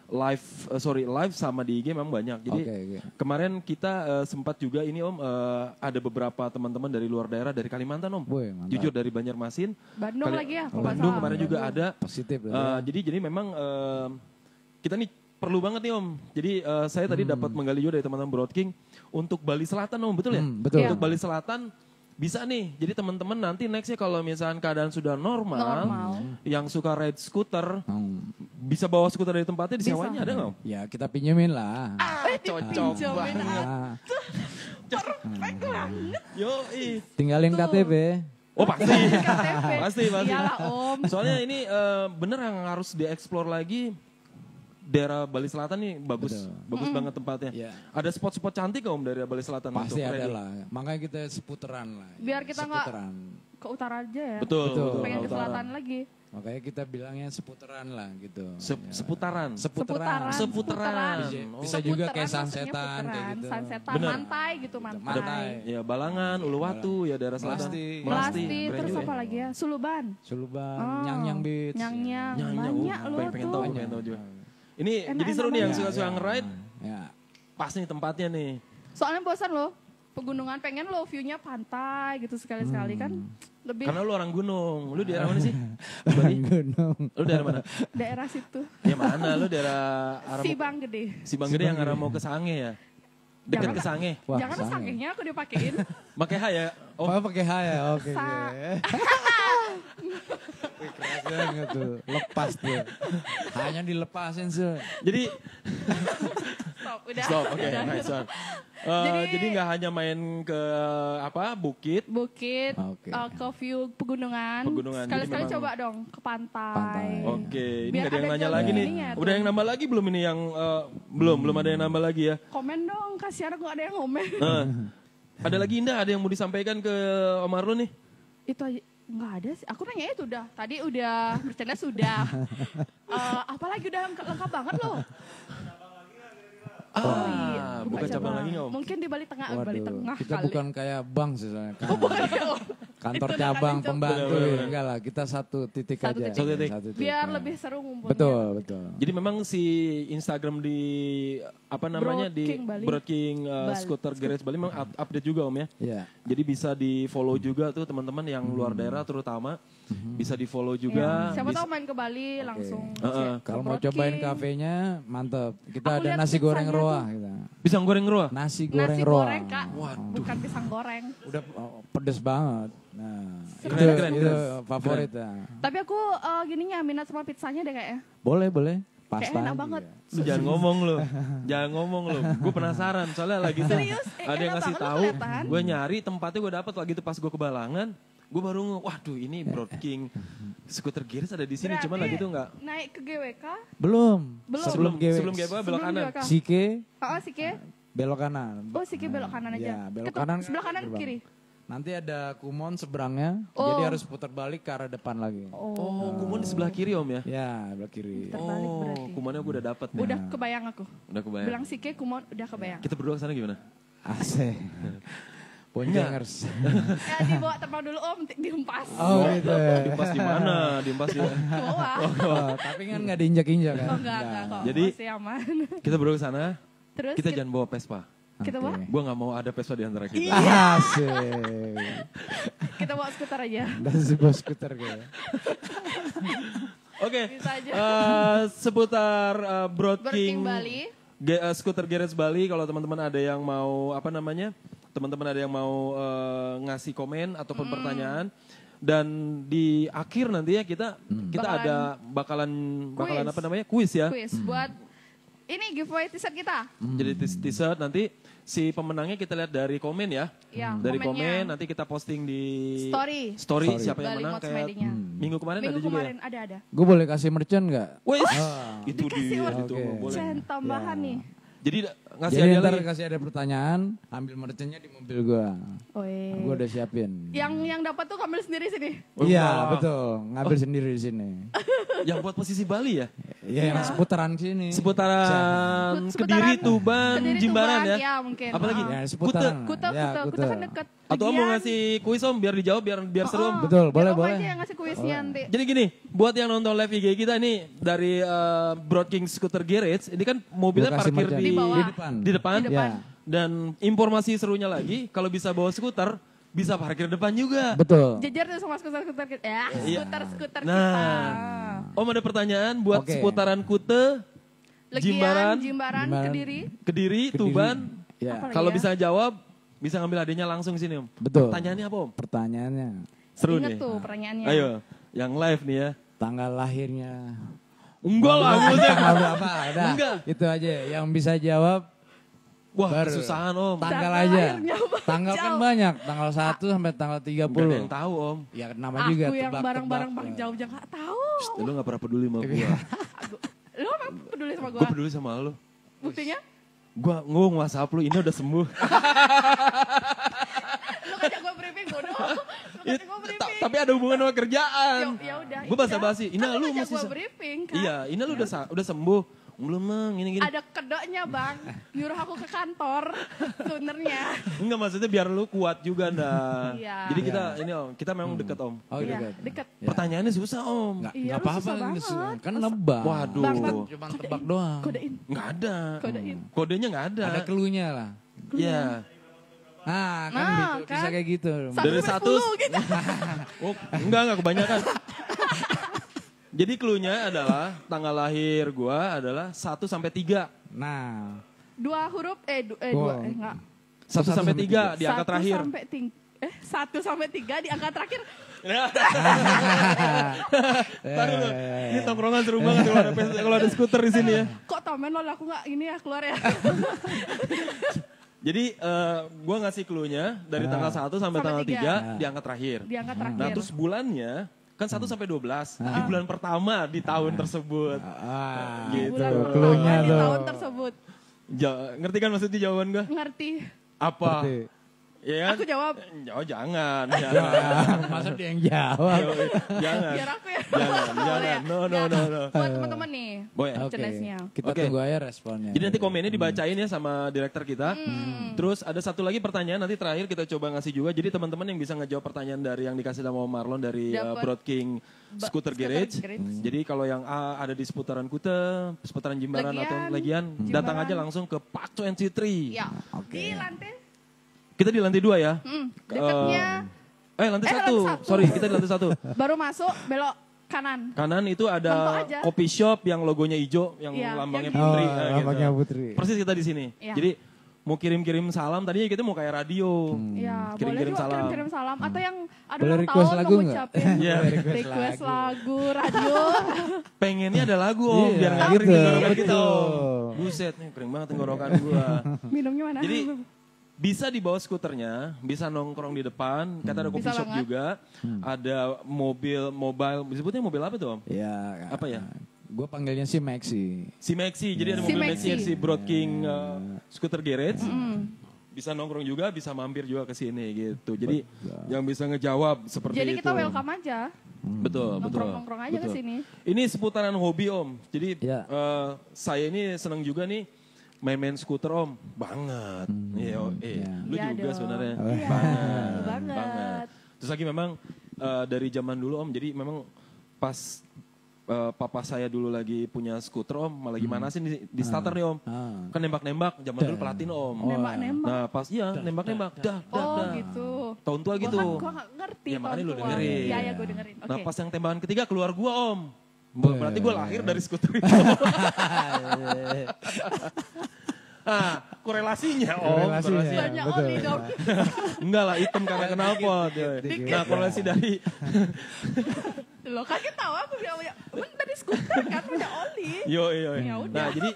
live uh, sorry live sama di IG memang banyak. Jadi okay, okay. kemarin kita uh, sempat juga ini Om uh, ada beberapa teman-teman dari luar daerah dari Kalimantan Om, Boy, jujur dari Banjarmasin, Bandung Kali lagi ya, oh, Bandung kemarin Bandung. juga ada. Positif. Uh, ya. Jadi jadi memang uh, kita nih perlu banget nih Om. Jadi uh, saya tadi hmm. dapat menggali juga dari teman-teman Broadking untuk Bali Selatan Om, betul ya? Hmm, betul. Untuk iya. Bali Selatan bisa nih, jadi teman-teman nanti nextnya kalau misalkan keadaan sudah normal, normal. yang suka ride scooter, hmm. bisa bawa scooter dari tempatnya sewanya ada nggak? Ya kita pinjemin lah. Ah, eh, ah cocok hmm. banget. Ah. Perfect banget. Yo, tinggalin Tuh. KTP. Oh pasti. KTP. pasti pasti. Iyalah, Om. Soalnya ini uh, bener yang harus dieksplor lagi daerah Bali Selatan nih bagus, Betul. bagus mm banget tempatnya. Yeah. Ada spot-spot cantik om dari Bali Selatan. Pasti ada lah, makanya kita seputaran lah. Biar kita nggak ke utara aja ya. Betul. Betul. Betul. Pengen ke selatan lagi. Makanya kita bilangnya seputaran lah gitu. Se ya. seputaran. Seputaran. Seputaran. Bisa, oh. bisa juga kayak sunsetan kayak gitu. Sunsetan, Bener. mantai gitu, gitu, mantai. Mantai. Ya Balangan, Uluwatu ya daerah selatan. Melasti. Melasti, Melasti. terus apa ya. lagi ya? Suluban. Suluban, oh. Nyang-nyang beach. Nyang-nyang. Oh, Banyak, Banyak. Oh, pengen, pengen juga. Ini enak, jadi seru enak, nih yang suka-suka ya, ya, ngeride. Ya. Pas nih tempatnya nih. Soalnya bosan loh. Pegunungan pengen lo view-nya pantai gitu sekali-sekali kan. hmm. kan lebih. Karena lu orang gunung. Lu di daerah mana sih? orang gunung. Lu daerah mana? daerah situ. Ya mana? Lu daerah arah Sibang Gede. Sibang Gede yang arah mau ke Sange ya? Dekat ke Sange. Jangan jangan Sange. nya aku dipakein. Pakai H ya? Oh, oh pakai H ya, oke. Okay, iya, iya. Keras banget tuh, lepas dia. Hanya dilepasin sih. Jadi stop udah. Stop, oke, okay, nice Uh, jadi nggak hanya main ke apa bukit, bukit, ah, okay. uh, eh, ke view pegunungan, pegunungan sekali-sekali memang... coba dong ke pantai. pantai. Oke, okay. ini ada yang nanya lagi nih. Ya, udah yang nambah lagi belum ini yang uh, belum belum ada yang nambah lagi ya? Komen dong, kasihan aku ada yang komen. Uh. Ada lagi Indah, ada yang mau disampaikan ke Om Arlo nih? Itu aja. Enggak ada sih. Aku nanya itu udah. Tadi udah bercanda sudah. uh, eh, apalagi udah lengkap, lengkap banget loh. Ah. Oh, iya buka cabang, cabang lagi om. Mungkin di Bali Tengah, Waduh, Bali Tengah kita kali. bukan kayak bank sih soalnya. Kan. Oh, bukan Kantor cabang, pembantu, ya, enggak lah. Kita satu titik satu aja. Titik. Satu titik. Satu titik. Biar nah. lebih seru ngumpulnya. Betul, betul. Jadi memang si Instagram di apa namanya Broad di King Bali. Broad King uh, Bali. Scooter Garage Bali memang update juga om ya. Iya. Yeah. Jadi bisa di follow juga tuh teman-teman yang hmm. luar daerah terutama. Mm-hmm. bisa di follow iya. juga. Ya. Siapa bisa... tahu main ke Bali okay. langsung. Uh -uh. Kalau mau cobain kafenya mantep. Kita Aku ada nasi goreng roa. bisa Pisang goreng roa? Nasi goreng roa. Waduh. bukan pisang goreng. Udah oh, pedes banget. Nah, keren, itu, keren, itu keren. favorit. Keren. Ya. Tapi aku uh, gininya minat sama pizzanya deh kayaknya. Boleh, boleh pasta. Kayak enak banget. Lu jangan ngomong lu. jangan ngomong lu. Gue penasaran soalnya lagi tuh. Serius? Eh, ada yang ngasih tahu. Gue nyari tempatnya gue dapet lagi itu pas gue ke Balangan gue baru nge, waduh ini Broad King skuter Gears ada di sini Berarti cuman lagi tuh enggak? naik ke GWK belum belum sebelum GWK sebelum GWK belok kanan Sike oh, oh Sike nah, belok kanan oh Sike belok kanan aja ya, belok Ketuk, kanan sebelah kanan kiri Nanti ada Kumon seberangnya, oh. jadi harus putar balik ke arah depan lagi. Oh, oh Kumon di sebelah kiri om ya? Ya, sebelah kiri. Putar balik oh, berarti. Kumonnya gue udah dapat nih. Udah kebayang aku. Udah kebayang. Bilang sike Kumon udah kebayang. Kita berdua kesana gimana? Asik. Bonjangers. ya, dibawa terbang dulu om, diempas. Oh oh gitu. Diempas di mana? Diempas di bawah. Oh, oh, tapi kan nggak diinjak-injak kan? Oh enggak, enggak enggak. kok. Jadi Masih aman. kita baru ke sana, Terus kita, kita jangan bawa Vespa. Kita okay. bawa? Gue gak mau ada Vespa di antara kita. Iya. Asik. Iya, kita bawa skuter aja. Dan sebuah skuter kayaknya. Oke, okay. uh, eh, seputar uh, eh, Broad King, Bali. Ge, uh, skuter Gerets Bali, kalau teman-teman ada yang mau apa namanya teman-teman ada yang mau uh, ngasih komen ataupun hmm. pertanyaan dan di akhir nantinya kita hmm. kita bakalan ada bakalan bakalan apa namanya kuis ya kuis hmm. buat ini giveaway t-shirt kita hmm. jadi t-shirt nanti si pemenangnya kita lihat dari komen ya, iya, hmm. dari komennya. komen nanti kita posting di story story, story. siapa yang menang kayak hmm. minggu kemarin minggu ada juga ya? kemarin ya? ada ada gue boleh kasih merchant nggak Wih, ah. itu Dikasih dia okay. itu boleh tambahan ya. nih jadi ngasih Jadi ada ntar kasih ada pertanyaan, ambil merchandise di mobil gua. Oh, Gua udah siapin. Yang yang dapat tuh ngambil sendiri sini. Oh, iya, betul. Ngambil oh. sendiri di sini. yang buat posisi Bali ya? Iya, yang iya. seputaran sini. Seputaran, seputaran Kediri, Tuban, Kediri, Jimbaran ya. ya mungkin. Apalagi? Ya, seputaran. Kuta, Kuta, ya, Kuta, Kuta. kan dekat. Atau om mau ngasih kuis om biar dijawab biar biar oh, seru. Om. Oh. Betul, boleh, boleh. yang ngasih kuisnya nanti. Jadi gini, buat yang nonton live IG kita nih dari uh, Broad Scooter Garage, ini kan mobilnya parkir di, di, di depan. Di depan. Di depan. Ya. Dan informasi serunya lagi, kalau bisa bawa skuter, bisa parkir depan juga. Betul. Jejer tuh sama skuter-skuter kita. Ya, iya. skuter-skuter nah. kita. Om ada pertanyaan buat okay. seputaran Kute, Legian, Jimbaran, Jimbaran, Jimbaran, Kediri. Kediri, Kediri. Tuban. Ya. Kalau ya? bisa jawab, bisa ngambil adanya langsung sini Om. Betul. Pertanyaannya apa Om? Pertanyaannya. Seru Ingat nih. tuh pertanyaannya. Ayo, yang live nih ya. Tanggal lahirnya. Enggak lah, Enggak. Itu aja, yang bisa jawab Wah, Bar, kesusahan Om. Tanggal Tata aja. Tanggal kan banyak, tanggal 1 A ah. sampai tanggal 30. Gak ada yang tahu Om. Ya nama Aku juga tebak-tebak. Aku yang barang-barang Bang Jauh aja gak tahu. Psst, lu gak pernah peduli sama gue. lu emang peduli sama gue? Gue peduli sama lu. Buktinya? Gue ngomong WhatsApp lu, ini udah sembuh. It, iya, tapi ada hubungan sama kerjaan. Ya udah. Gue ya basa-basi. Ina lu masih briefing kan? Iya, Ina lu udah ya. udah sembuh belum mang ini gini ada kedoknya bang nyuruh aku ke kantor sebenarnya enggak maksudnya biar lu kuat juga dah iya. jadi kita yeah. ini om kita memang hmm. deket om oh iya. iya deket deket iya. pertanyaannya susah om nggak iya, apa-apa kan nebak waduh bang, bang. cuma tebak doang kodein nggak ada kodein hmm. kodenya nggak ada ada keluarnya lah Iya. Ah, kan nah, gitu. Kan? bisa kayak gitu. Dari satu. Gitu. oh, enggak enggak kebanyakan. Jadi cluenya adalah tanggal lahir gua adalah 1 sampai 3. Nah. Dua huruf eh, du, eh wow. dua eh enggak. 1 sampai 3 eh, di angka terakhir. 1 sampai eh 1 sampai 3 di angka terakhir. Baru lo. Ini tongkrongan seru banget kalau ada kalau ada skuter di sini ya. Kok tamen lo aku nggak ini ya keluar ya. Jadi uh, eh, gue ngasih cluenya dari nah. tanggal 1 sampai, sampai tanggal 3, 3 nah. di angka terakhir. Di angka nah, terakhir. Nah terus bulannya Kan 1 hmm. sampai 12 di ah. bulan pertama di tahun ah. tersebut. Ah, ah. gitu. Bulan pertama di tahun tersebut. Ja, ngerti kan maksudnya jawaban gue? Ngerti. Apa? Ngerti Ya, kan? aku jawab. Eh, oh jangan, jangan. Iya. Masa dia yang jawab. Iya, iya. jangan. Biar aku ya. Jangan, jangan. No, no, no, no. Buat teman-teman nih. Boleh. Okay. challenge Kita okay. tunggu aja responnya. Jadi nanti komennya dibacain hmm. ya sama direktur kita. Hmm. Terus ada satu lagi pertanyaan nanti terakhir kita coba ngasih juga. Jadi teman-teman yang bisa ngejawab pertanyaan dari yang dikasih sama Marlon dari uh, Broad King Scooter, Scooter Garage. Garage. Hmm. Jadi kalau yang A ada di seputaran Kute, seputaran Jimbaran Legian, atau Legian, Jimbaran. datang aja langsung ke Pak 23. Ya. Okay. Di lantai kita di lantai dua ya. Mm, dekatnya. Uh, eh lantai eh, satu. satu. Sorry kita di lantai satu. Baru masuk belok kanan. Kanan itu ada kopi shop yang logonya hijau, yang ya, lambangnya yang putri. Oh, nah, lambangnya gitu. putri. Persis kita di sini. Ya. Jadi mau kirim-kirim salam Tadi kita mau kayak radio. Hmm. Iya, kirim-kirim salam. Kirim-kirim salam hmm. atau yang ada Boleh tahun lagu mau ucapin. yeah. request, request lagu. radio. Pengennya ada lagu Om yeah, biar enggak gitu, kering gitu. Buset, nih kering banget tenggorokan gua. Minumnya mana? Jadi bisa di bawah skuternya, bisa nongkrong di depan, hmm. kata ada hmm. coffee shop juga, hmm. ada mobil mobile, disebutnya mobil apa tuh Om? Iya. apa ya? Gue panggilnya si Maxi. Si Maxi, jadi ada si Maxi, Maxi si Broad King yeah. Iya. uh, Scooter Garage. Hmm. Bisa nongkrong juga, bisa mampir juga ke sini gitu. Jadi betul. yang bisa ngejawab seperti jadi itu. Jadi kita welcome aja. Hmm. Betul, nongkrong, betul. Nongkrong aja ke sini. Ini seputaran hobi Om. Jadi yeah. Iya. uh, saya ini senang juga nih main-main skuter om banget hmm. iya oh, eh. yeah. lu yeah, juga sebenarnya yeah. banget banget banget terus lagi memang uh, dari zaman dulu om jadi memang pas uh, papa saya dulu lagi punya skuter om malah gimana hmm. sih di, di ah. starter nih om ah. kan nembak-nembak zaman dulu pelatin om oh, nembak-nembak nah pas iya nembak-nembak dah dah oh, dah gitu tahun tua gitu gua kan gua gak ngerti ya makanya lu dengerin ya ya gua dengerin okay. nah pas yang tembakan ketiga keluar gua om Iya, berarti gue iya, lahir iya. dari skuter itu. Nah, korelasinya om. Korelasinya, korelasinya. Banyak oli dong. Enggak lah, hitam karena kenal gitu. pot. Nah, korelasi dari... Loh, kan kita tahu aku bilang, tadi skuter kan punya oli. Yo, yo, yo. Ya nah, jadi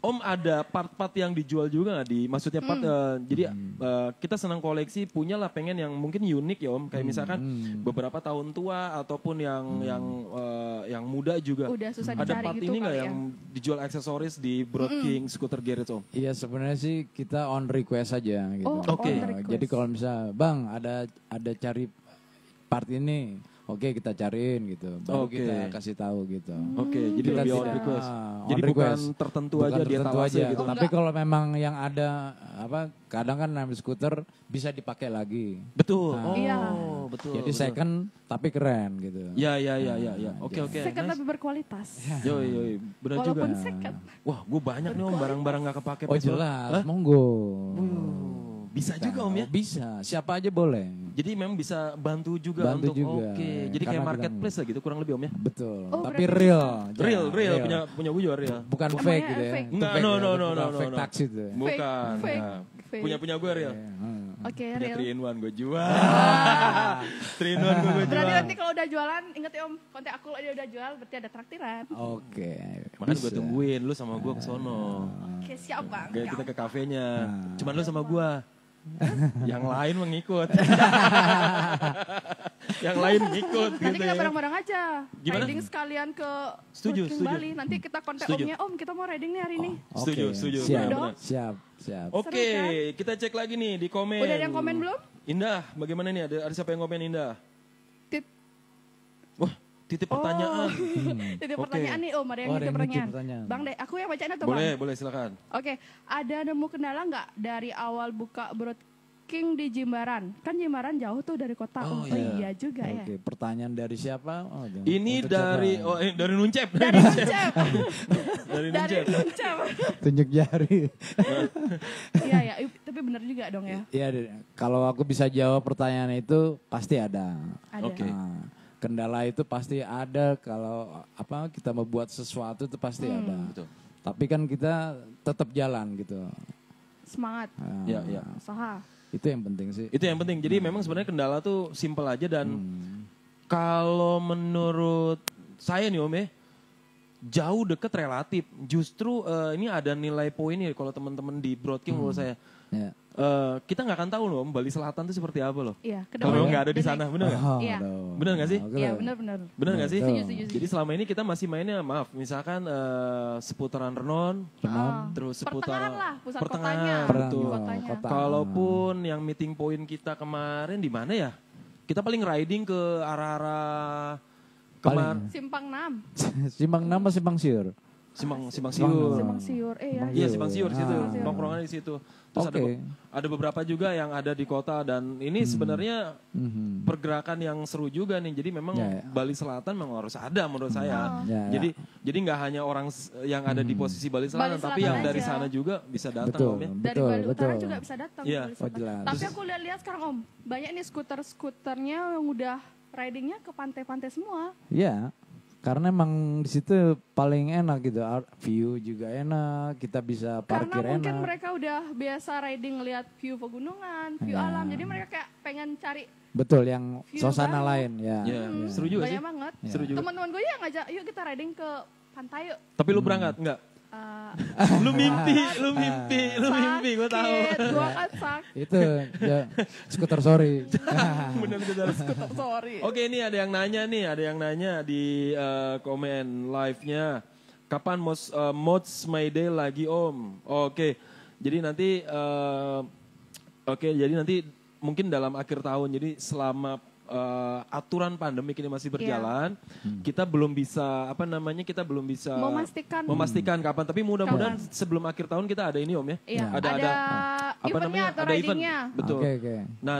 Om ada part-part yang dijual juga nggak di? Maksudnya part, hmm. uh, jadi uh, kita senang koleksi, punya lah pengen yang mungkin unik ya Om. Kayak hmm. misalkan hmm. beberapa tahun tua ataupun yang hmm. yang uh, yang muda juga. Udah susah hmm. Ada part gitu ini nggak ya? yang dijual aksesoris di Broad hmm. King Scooter Garage Om? Iya sebenarnya sih kita on request aja gitu. Oh, Oke. Okay. Nah, jadi kalau misalnya, Bang ada ada cari part ini oke okay, kita cariin gitu baru okay. kita kasih tahu gitu oke okay, jadi kita lebih request ah, on jadi request. bukan tertentu bukan aja tertentu dia aja gitu oh, tapi kalau memang yang ada apa kadang kan naik skuter bisa dipakai lagi betul nah, iya. oh iya. betul jadi betul. second tapi keren gitu Iya iya iya iya. ya, ya, ya, ya nah, oke oke second nice. tapi berkualitas yo yo benar Walaupun juga second. wah gue banyak nih om barang-barang gak kepake oh jelas monggo bisa kita, juga om ya? Bisa, siapa aja boleh. Jadi memang bisa bantu juga bantu untuk juga. oke. Jadi kayak marketplace lah gitu kurang lebih om ya? Betul. Oh, Tapi real. Real, real, real, punya punya wujud real. Bukan Emang fake gitu ya. fake no, ya, no, no, no, no. Fake taksi tuh. Ya. Bukan. Nah, punya punya gue real. Oke, okay, real. Three in one gue jual. three in one gue, jual. Berarti nanti kalau udah jualan, inget ya om, kontak aku kalau dia udah jual, berarti ada traktiran. Oke. Okay, Makanya gue tungguin, lu sama gue ke sono. Oke, siap bang. Kita ke kafenya. Nah. Cuman lu sama gue yang lain mengikut. yang lain ngikut. Nanti gitu kita ya. bareng-bareng aja. Gimana? Riding sekalian ke setuju, Working setuju. Bali. Nanti kita kontak setuju. omnya, om kita mau riding nih hari ini. Oh, okay. setuju. Siap, benar. siap, siap. Oke, okay, kita cek lagi nih di komen. Udah ada yang komen belum? Indah, bagaimana nih? Ada, ada siapa yang komen Indah? titip oh. pertanyaan. Hmm. Oh. Hmm. titip okay. pertanyaan nih, Om, ada yang oh, pertanyaan. pertanyaan. Bang deh, aku yang bacain atau bang? boleh silakan. Oke, okay. ada nemu kendala nggak dari awal buka King di Jimbaran? Kan Jimbaran jauh tuh dari kota. Oh, oh iya. iya juga okay. ya. Oke, pertanyaan dari siapa? Oh, Ini dari oh eh, dari Nuncep. Dari Nuncep. dari Nuncep. Tunjuk jari. Iya ya, tapi benar juga dong ya. Iya, kalau aku bisa jawab pertanyaan itu pasti ada. Oke. Okay. Nah, kendala itu pasti ada kalau apa kita membuat sesuatu itu pasti hmm. ada. Betul. Tapi kan kita tetap jalan gitu. Semangat. Ah. Ya, ya. Usaha. Itu yang penting sih. Itu yang penting. Jadi hmm. memang sebenarnya kendala tuh simpel aja dan hmm. kalau menurut saya nih Om ya, jauh deket relatif. Justru uh, ini ada nilai poin poinnya kalau teman-teman di broadcasting hmm. menurut saya. Yeah. Uh, kita nggak akan tahu loh Bali Selatan itu seperti apa loh. Iya, kalau nggak ada di sana, bener nggak? Iya. Benar nggak sih? Iya, benar benar. Benar nggak sih? Jadi selama ini kita masih mainnya maaf, misalkan uh, seputaran Renon, oh. terus seputaran pertengahan lah, pusat pertengahan, kotanya. Betul. Kalaupun yang meeting point kita kemarin di mana ya? Kita paling riding ke arah-arah kemar Simpang 6. simpang 6 apa Simpang Siur? Simang ah, Simpang Siur. Simpang Siur. Eh ya. Iya, Simang iya, Siur ah. situ. Ah. Nongkrongannya di situ. Terus okay. ada ada beberapa juga yang ada di kota dan ini hmm. sebenarnya hmm. pergerakan yang seru juga nih. Jadi memang yeah, yeah. Bali Selatan memang harus ada menurut saya. Yeah. Yeah, ya. Jadi jadi nggak hanya orang yang ada di hmm. posisi Bali Selatan, Bali Selatan tapi Selatan yang aja. dari sana juga bisa datang betul, Om ya. Betul, dari Bali betul. Utara juga bisa datang ya. Bali Selatan. Oh, jelas. Tapi aku lihat-lihat sekarang Om, banyak nih skuter-skuternya yang udah ridingnya ke pantai-pantai semua. Iya. Yeah karena emang di situ paling enak gitu view juga enak kita bisa parkir karena mungkin enak. mereka udah biasa riding lihat view pegunungan view ya. alam jadi mereka kayak pengen cari betul yang suasana baru. lain ya, ya. Hmm. seru juga Banyak sih banget ya. seru juga teman-teman gue ya ngajak yuk kita riding ke pantai yuk tapi lu hmm. berangkat hmm. enggak lu mimpi, lu mimpi, lu mimpi, gue tahu. Gue kan sakit. Itu, ya, skuter sorry. Bener bener skuter sorry. Oke, ini ada yang nanya nih, ada yang nanya di uh, komen live-nya. Kapan eh, Mods, My Day lagi Om? Oke, jadi nanti, eh, oke, jadi nanti mungkin dalam akhir tahun. Jadi selama uh, aturan pandemi ini masih iya. berjalan, yeah. hmm. kita belum bisa apa namanya kita belum bisa memastikan memastikan hmm. kapan. Tapi mudah-mudahan sebelum akhir tahun kita ada ini om ya. Yeah. Ada ada, ada apa namanya atau ada event. Betul. Okay, okay. Nah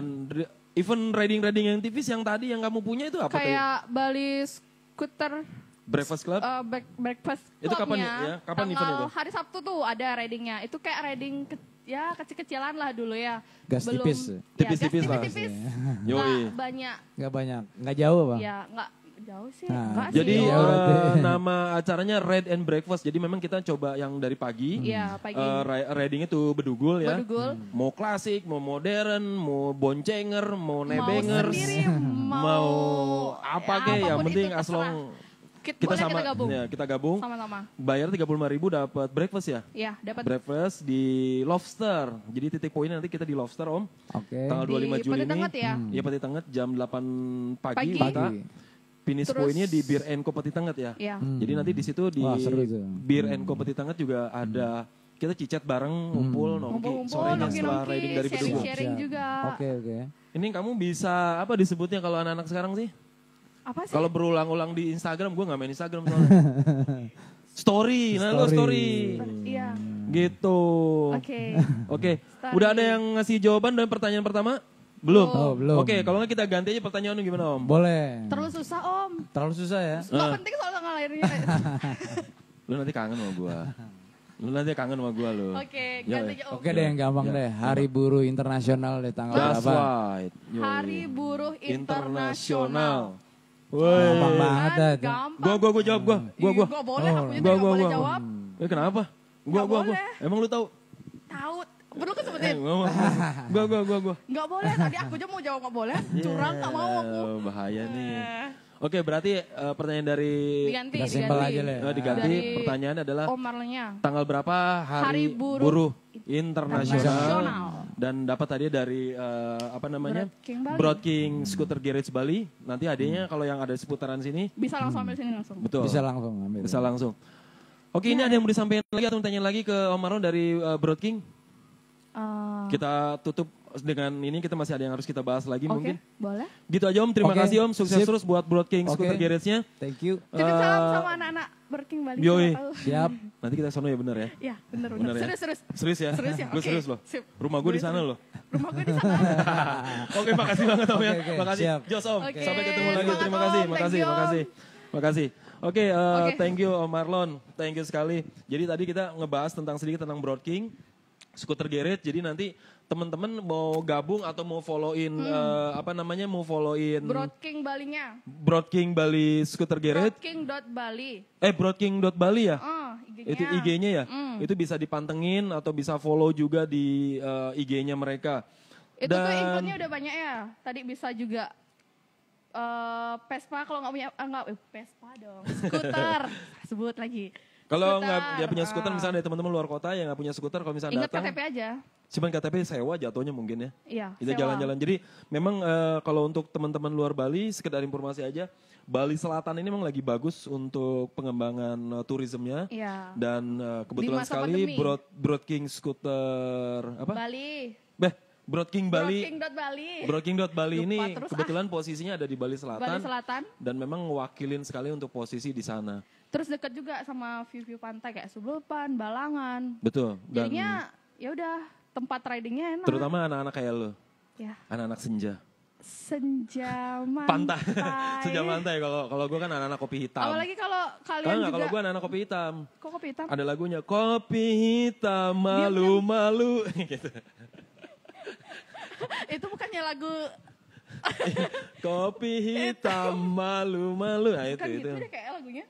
event riding riding yang tipis yang tadi yang kamu punya itu apa? Kayak tadi? Bali Scooter. Breakfast Club? Uh, break, breakfast Club Itu kapan ya? Kapan eh, event itu? Hari Sabtu tuh ada ridingnya. Itu kayak riding ya kecil-kecilan lah dulu ya. Gas Belum, tipis. Ya, tipis-tipis ya, lah. tipis, banyak. Gak banyak. Gak jauh apa? Ya gak jauh sih. Nah, jadi sih. Uh, nama acaranya Red and Breakfast. Jadi memang kita coba yang dari pagi. Hmm. Iya, hmm. pagi. Uh, itu bedugul ya. Bedugul. Hmm. Mau klasik, mau modern, mau boncenger, mau nebengers. Mau sendiri, mau, mau apa ya, yang penting aslong kita, kita sama kita gabung. Ya, kita gabung. Sama-sama. Bayar 35 ribu dapat breakfast ya? Iya, dapat. Breakfast di Lobster. Jadi titik poinnya nanti kita di Lobster, Om. Oke. Okay. Tanggal 25 lima Juli ini. Ya? Hmm. Ya, Pati jam 8 pagi, pagi. kita finish Terus, poinnya di Beer and Co Pati Tenget ya. Iya. Hmm. Jadi nanti di situ di Wah, seru itu. Beer and Co hmm. Pati Tenget juga ada hmm kita cicat bareng ngumpul hmm. nongki sore setelah riding dari Bedugul. Sharing, sharing juga. Oke okay, oke. Okay. Ini kamu bisa apa disebutnya kalau anak-anak sekarang sih? Apa sih? Kalau berulang-ulang di Instagram, gue nggak main Instagram soalnya. story, nah lo story. Iya. Gitu. Oke. Okay. Oke. Okay. Udah ada yang ngasih jawaban dan pertanyaan pertama? Belum. Oh, oh belum. Oke, okay, kalau nggak kita ganti aja pertanyaan lu gimana Om? Boleh. Terlalu susah Om. Terlalu susah ya? Gak uh. Eh. penting soal tanggal lahirnya. lu nanti kangen sama gua. Lu nanti kangen sama gua lu. Oke, okay, iya, ganti iya. aja Oke okay, deh yang gampang iya. deh. Hari Buruh Internasional deh tanggal berapa? Right. Hari Buruh Internasional. Woi, kan gampang banget Gua gua gua jawab gua. Hmm. Gua gua. Iya, gua boleh, oh. aku juga boleh jawab. Eh kenapa? Gua gua gua. Emang lu tahu? Tahu. Perlu kan sebutin? Eh, gua gua gua gua. Enggak boleh, tadi aku aja mau jawab enggak boleh. Iya, Curang enggak mau aku. Eh, bahaya nih. Eh. Oke, berarti uh, pertanyaan dari diganti, diganti. aja lah. Ya. Oh, diganti, dari pertanyaannya adalah Om Tanggal berapa hari, hari buruh? buruh internasional dan dapat tadi dari uh, apa namanya Broad King, Bali. Scooter Garage Bali nanti adanya hmm. kalau yang ada seputaran sini bisa langsung ambil sini langsung betul bisa langsung ambil bisa langsung oke ya. ini ada yang mau disampaikan lagi atau tanya lagi ke Om Marlon dari uh, Broad uh, kita tutup dengan ini kita masih ada yang harus kita bahas lagi okay, mungkin. boleh. Gitu aja Om, terima okay, kasih Om. Sukses sip. terus buat Broad King okay. Scooter Garage-nya. Thank you. Titip salam eh, sama anak-anak Broad King Bali. Yoi. Siap. Nanti kita sono ya benar ya? Iya, Benar. Benar ya? Serius, serius. Serius ya? Serius ya, oke. Okay. serius loh. Sip. Rumah gue di sana loh. Rumah gue di sana. oke, makasih banget Om ya. Okay, okay. Makasih. Siap. Jos Om, okay. sampai ketemu lagi. Terima kasih, makasih, makasih. Makasih. Oke, okay, uh, eh, okay. thank you Om Marlon. Thank you sekali. Jadi tadi kita ngebahas tentang sedikit tentang Broad King, Scooter Garage. Jadi nanti teman-teman mau gabung atau mau followin hmm. uh, apa namanya mau followin Broadking nya Broadking Bali Scooter Garage. bali Eh Bali ya? Oh, ig Itu IG-nya ya? Hmm. Itu bisa dipantengin atau bisa follow juga di uh, eh, IG-nya mereka. Itu Dan, tuh ikutnya udah banyak ya. Tadi bisa juga uh, Pespa kalau nggak punya nggak pespa Pespa dong, skuter. sebut lagi. Kalau nggak dia punya skuter, ah. misalnya dari teman-teman luar kota yang nggak punya skuter, kalau misalnya Ingat KTP aja. Cuman KTP sewa jatuhnya mungkin ya. Iya. Itu jalan-jalan. Jadi memang uh, kalau untuk teman-teman luar Bali sekedar informasi aja Bali Selatan ini memang lagi bagus untuk pengembangan uh, turismenya iya. dan uh, kebetulan sekali Broad Broad King Scooter apa? Bali. Beh, King Bali. dot Bali. dot Bali ini ah. kebetulan ah. posisinya ada di Bali Selatan. Bali Selatan. Dan memang wakilin sekali untuk posisi di sana. Terus dekat juga sama view-view pantai kayak Suburban, Balangan. Betul. Dan Jadinya ya udah tempat ridingnya enak. Terutama anak-anak kayak lo. Ya. Anak-anak senja. Senja pantai. pantai. senja pantai. Kalau kalau gue kan anak-anak kopi hitam. Apalagi kalau kalian Kalo juga. Kalau gue anak-anak kopi hitam. Kok kopi hitam? Ada lagunya kopi hitam malu-malu gitu. Itu bukannya lagu kopi hitam malu-malu. Nah, itu, Bukan itu. itu ya, kayak lagunya.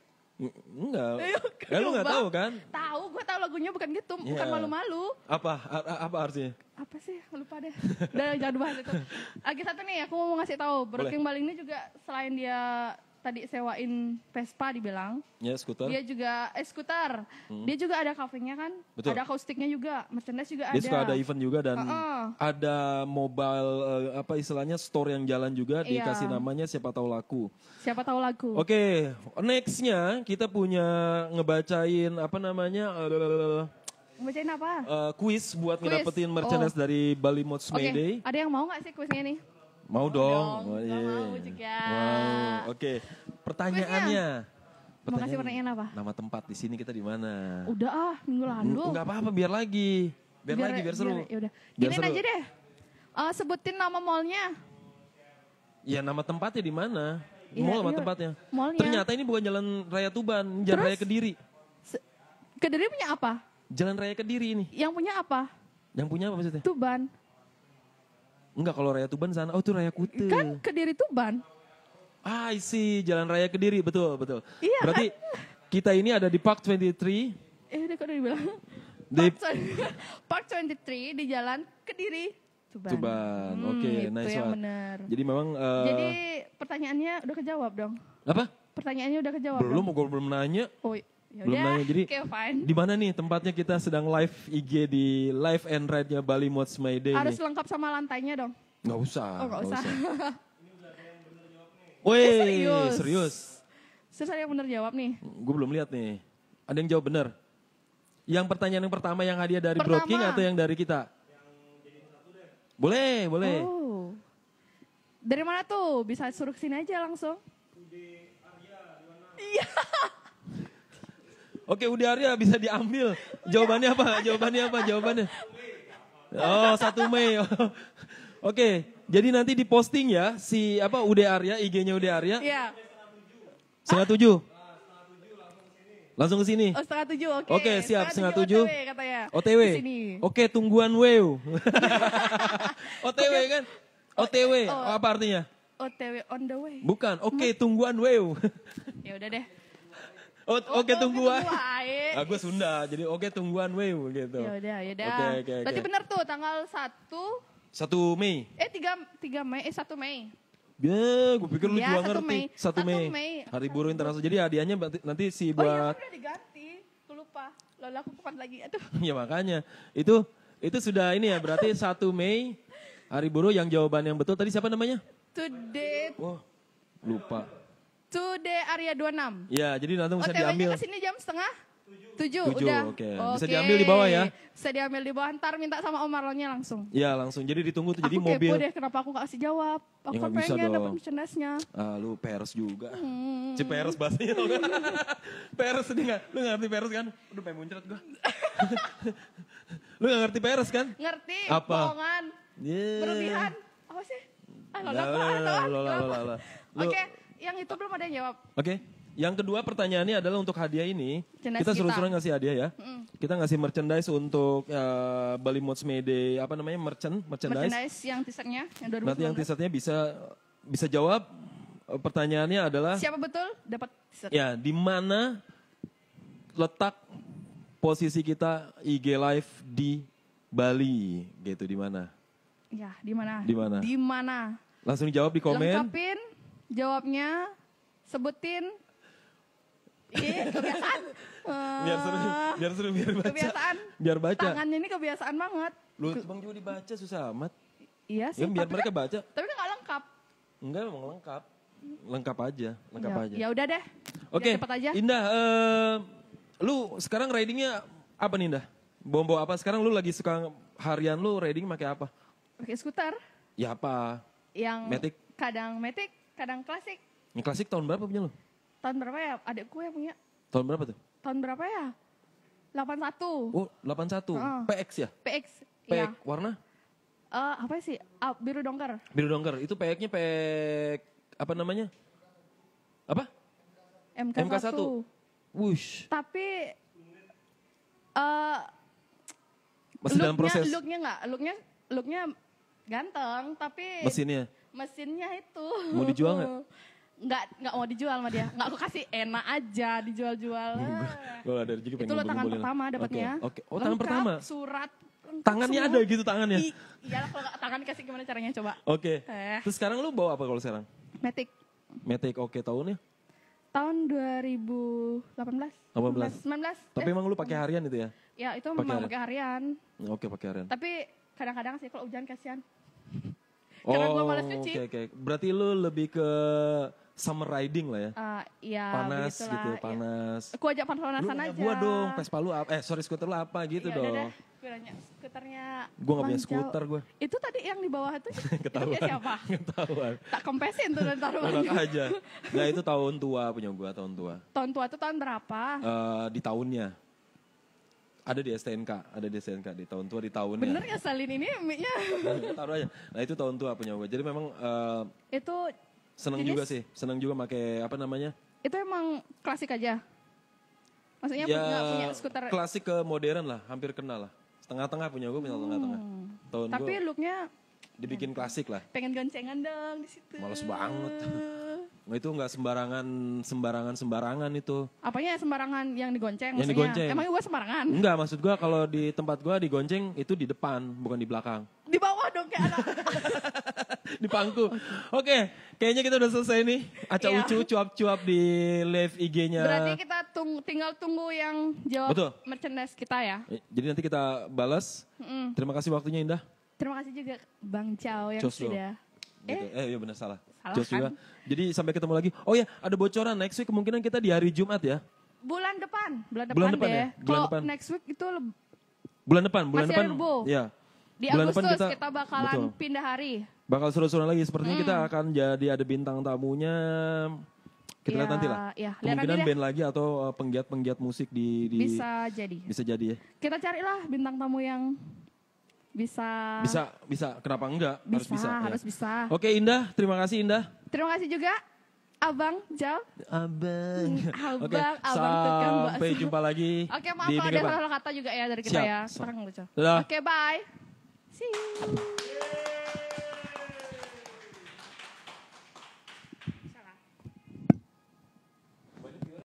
Enggak. Ya lu enggak tahu kan? Tahu, gue tahu lagunya bukan gitu, yeah. bukan iya. malu-malu. Apa apa artinya? Apa sih? Lupa deh. Udah jangan bahas itu. Lagi satu nih, aku mau ngasih tahu Breaking baling ini juga selain dia tadi sewain Vespa dibilang. Ya, skuter. Dia juga eh skuter. Hmm. Dia juga ada kafenya kan? Betul. Ada akustiknya juga, merchandise juga dia ada. Dia suka ada event juga dan uh -uh. ada mobile uh, apa istilahnya store yang jalan juga yeah. dikasih namanya siapa tahu laku. Siapa tahu laku. Oke, okay, nextnya kita punya ngebacain apa namanya uh, eh, Bacain apa? Uh, quiz buat quiz. ngedapetin merchandise oh. dari Bali Mods okay. Mayday. Ada yang mau nggak sih kuisnya nih? Mau dong. dong. Oh, iya. Mau juga. Wow. Oke, okay. pertanyaannya. Pertanyaan, Mau kasih pertanyaan apa? Nama tempat di sini kita di mana? Udah ah, minggu lalu. Enggak apa-apa, biar lagi. Biar, biar lagi, biar seru. Biar, yaudah. Biar Gini seru. aja deh. Uh, sebutin nama mallnya. Ya nama tempatnya di mana? Ya, Mall sama iya. tempatnya. Mallnya. Ternyata ini bukan jalan raya Tuban, jalan Terus, raya Kediri. Kediri punya apa? Jalan raya Kediri ini. Yang punya apa? Yang punya apa maksudnya? Tuban. Enggak kalau Raya Tuban sana. Oh itu Raya Kute. Kan Kediri Tuban. Ah isi Jalan Raya Kediri betul betul. Iya Berarti kan? kita ini ada di Park 23. Eh dia kok udah dibilang. Di... Park 23 di Jalan Kediri Tuban. Tuban. Hmm, Oke, okay, gitu nice one. Benar. Jadi memang uh... Jadi pertanyaannya udah kejawab dong. Apa? Pertanyaannya udah kejawab. Belum, dong. gue belum nanya. Oh, Yaudah, belum nanya jadi okay, di mana nih tempatnya kita sedang live IG di live and ride nya Bali Mods My Day harus nih. lengkap sama lantainya dong nggak usah oh, nggak usah, usah. Woi, eh, serius. serius. Serius ada yang bener jawab nih? Gue belum lihat nih. Ada yang jawab benar, Yang pertanyaan yang pertama yang hadiah dari pertama. Broking atau yang dari kita? Boleh, boleh. Oh. Dari mana tuh? Bisa suruh sini aja langsung. Iya. Oke, Udi Arya bisa diambil. Jawabannya apa? Jawabannya apa? Jawabannya. Oh, satu Mei. Oke, jadi nanti diposting ya si apa Udi Arya, IG-nya Udi Arya. Iya. Setengah tujuh. Langsung ke sini. Oh, setengah tujuh, oke. Okay. Oke, okay, siap, setengah, setengah tujuh. OTW katanya. OTW. Oke, okay, tungguan wew. OTW kan? OTW, oh, apa artinya? OTW on the way. Bukan, oke, okay, tungguan wew. ya udah deh. Oh, oke okay, tungguan. tungguan. Ah, gue Sunda, jadi oke okay, tungguan weh gitu. Ya udah, ya udah. Oke, okay, oke, okay, Berarti okay. benar tuh tanggal 1 1 Mei. Eh 3 3 Mei, eh 1 Mei. Ya, gue pikir lu ya, juga ngerti. Mei. 1, 1 Mei. Mei. Hari buruh internasional. Jadi hadiahnya nanti si buat Oh iya, udah diganti. Tuh lupa. Lalu aku bukan lagi. Aduh. ya makanya. Itu itu sudah ini ya, berarti 1 Mei hari buruh yang jawaban yang betul tadi siapa namanya? Today. Wah, lupa to D area 26. Ya, jadi nanti bisa diambil. Oh, sini jam setengah? Tujuh, 7, udah. Oke. Okay. Okay. Bisa diambil di bawah ya. Bisa diambil di bawah. Ntar minta sama Om Marlonnya langsung. Ya langsung. Jadi ditunggu tuh. Jadi aku mobil. Aku deh kenapa aku gak kasih jawab. Aku ya, pengen dapat merchandise-nya. Ah, lu pers juga. Hmm. Si peres bahasanya tau kan. pers ini gak? Lu gak ngerti peres kan? Udah pengen muncrat gua. lu gak ngerti peres kan? Ngerti. Apa? Bohongan. Yeah. Berlebihan. Apa sih? Ah, lola, lola, lola, lola, lola, lola. Oke, yang itu belum ada yang jawab. Oke. Okay. Yang kedua pertanyaannya adalah untuk hadiah ini, kita suruh suruh ngasih hadiah ya. Mm. Kita ngasih merchandise untuk uh, Bali Mods Mede, apa namanya? merchant, merchandise. Merchandise yang teasernya yang 2019. Berarti yang teasernya bisa bisa jawab eh, pertanyaannya adalah Siapa betul dapat teaser? Ya, di mana letak posisi kita IG Live di Bali gitu di mana? Ya, di mana? Di mana? Di mana? Langsung jawab di komen. Lengkapin Jawabnya sebutin Iya, kebiasaan. biar seru, eh, biar seru, biar baca. Kebiasaan. Biar baca. Tangannya ini kebiasaan banget. Lu Bang juga dibaca susah amat. Iya sih. Ya, biar mereka baca. Tapi kan gak lengkap. Enggak, memang lengkap. Lengkap aja, lengkap ya, aja. Ya udah deh. Oke. Okay. Indah, uh, lu sekarang ridingnya apa nih Indah? Bombo apa? Sekarang lu lagi suka harian lu riding pakai apa? Pakai skuter. Ya apa? Yang metik. Kadang metik kadang klasik. Yang klasik tahun berapa punya lo? Tahun berapa ya? Adikku yang punya. Tahun berapa tuh? Tahun berapa ya? 81. Oh, 81. Uh, PX ya? PX. PX iya. warna? Uh, apa sih? Uh, biru dongker. Biru dongker. Itu PX-nya PX apa namanya? Apa? MK1. MK1. Wush. Tapi uh, masih dalam proses. Looknya nggak, looknya looknya ganteng, tapi mesinnya mesinnya itu mau dijual nggak nggak nggak mau dijual sama dia nggak aku kasih enak aja dijual-jual gue ah. ada rezeki pengen itu lo tangan pertama dapatnya oke ya? oh tangan pertama surat tangannya ada gitu tangannya Iya. lah kalau tangan kasih gimana caranya coba oke eh. terus sekarang lu bawa apa kalau sekarang metik metik oke okay, tahunnya tahun 2018 18 19 tapi eh. emang lu pakai harian itu ya ya itu pake memang pakai harian oke okay, pakai harian tapi kadang-kadang sih kalau hujan kasihan oh, karena gue malas cuci. Oke okay, oke. Okay. Berarti lu lebih ke summer riding lah ya. Uh, ya panas begitulah, gitu, ya, iya. panas. Ya. Aku ajak panasan aja. Gua dong, Vespa lu apa? Eh, sorry skuter lu apa gitu ya, dong. Udah, Gue nanya skuternya. Gue gak punya skuter gue. Itu tadi yang di bawah itu ketahuan. Itu siapa? Ketahuan. Tak kempesin tuh ntar. taruh aja. Nah itu tahun tua punya gue, tahun tua. Tahun tua itu tahun berapa? Uh, di tahunnya. Ada di STNK, ada di STNK di tahun tua di tahunnya. Bener ya salin ini miknya? Taruh aja. Nah itu tahun tua punya gue. Jadi memang uh, itu seneng juga sih, seneng juga pakai apa namanya? Itu emang klasik aja. Maksudnya ya, punya, punya skuter klasik ke modern lah, hampir kenal lah. Setengah tengah punya gue, punya hmm. tengah-tengah. Tahun Tapi looknya dibikin iya. klasik lah. Pengen goncengan dong di situ. Males banget. Nah, itu nggak sembarangan sembarangan sembarangan itu. Apanya sembarangan yang digonceng? Yang digonceng. Emang gue sembarangan? Enggak, maksud gue kalau di tempat gue digonceng itu di depan, bukan di belakang. Di bawah dong kayak anak. di pangku. Oke, okay, kayaknya kita udah selesai nih. Aca yeah. ucu cuap-cuap di live IG-nya. Berarti kita tunggu, tinggal tunggu yang jawab Betul. merchandise kita ya. Eh, jadi nanti kita balas. Mm. Terima kasih waktunya Indah. Terima kasih juga Bang Cao yang Jos sudah. Gitu. Eh, eh iya benar salah. salah kan? Jadi sampai ketemu lagi. Oh ya, ada bocoran next week kemungkinan kita di hari Jumat ya. Bulan depan, bulan depan, bulan depan deh. Ya? Bulan depan. next week itu bulan depan, bulan Masih depan. Iya. Di bulan Agustus depan kita, kita bakalan betul. pindah hari. Bakal seru-seru lagi. Sepertinya hmm. kita akan jadi ada bintang tamunya. Kita ya, lihat nanti lah. Ya, Kemungkinan nanti band lagi atau eh, penggiat-penggiat musik di, di bisa jadi. Bisa jadi ya. Kita carilah bintang tamu yang bisa. Bisa, bisa. Kenapa enggak? Bisa, harus bisa. Ya. Harus ya. bisa. Oke, Indah, terima kasih Indah. Terima kasih juga Abang Jal. Abang. Hmm, Abang, oke, Abang tukang Sampai jumpa lagi. Oke, maaf kalau ada salah kata juga ya dari kita Siap. ya. Sekarang lucu. Oke, bye. See you.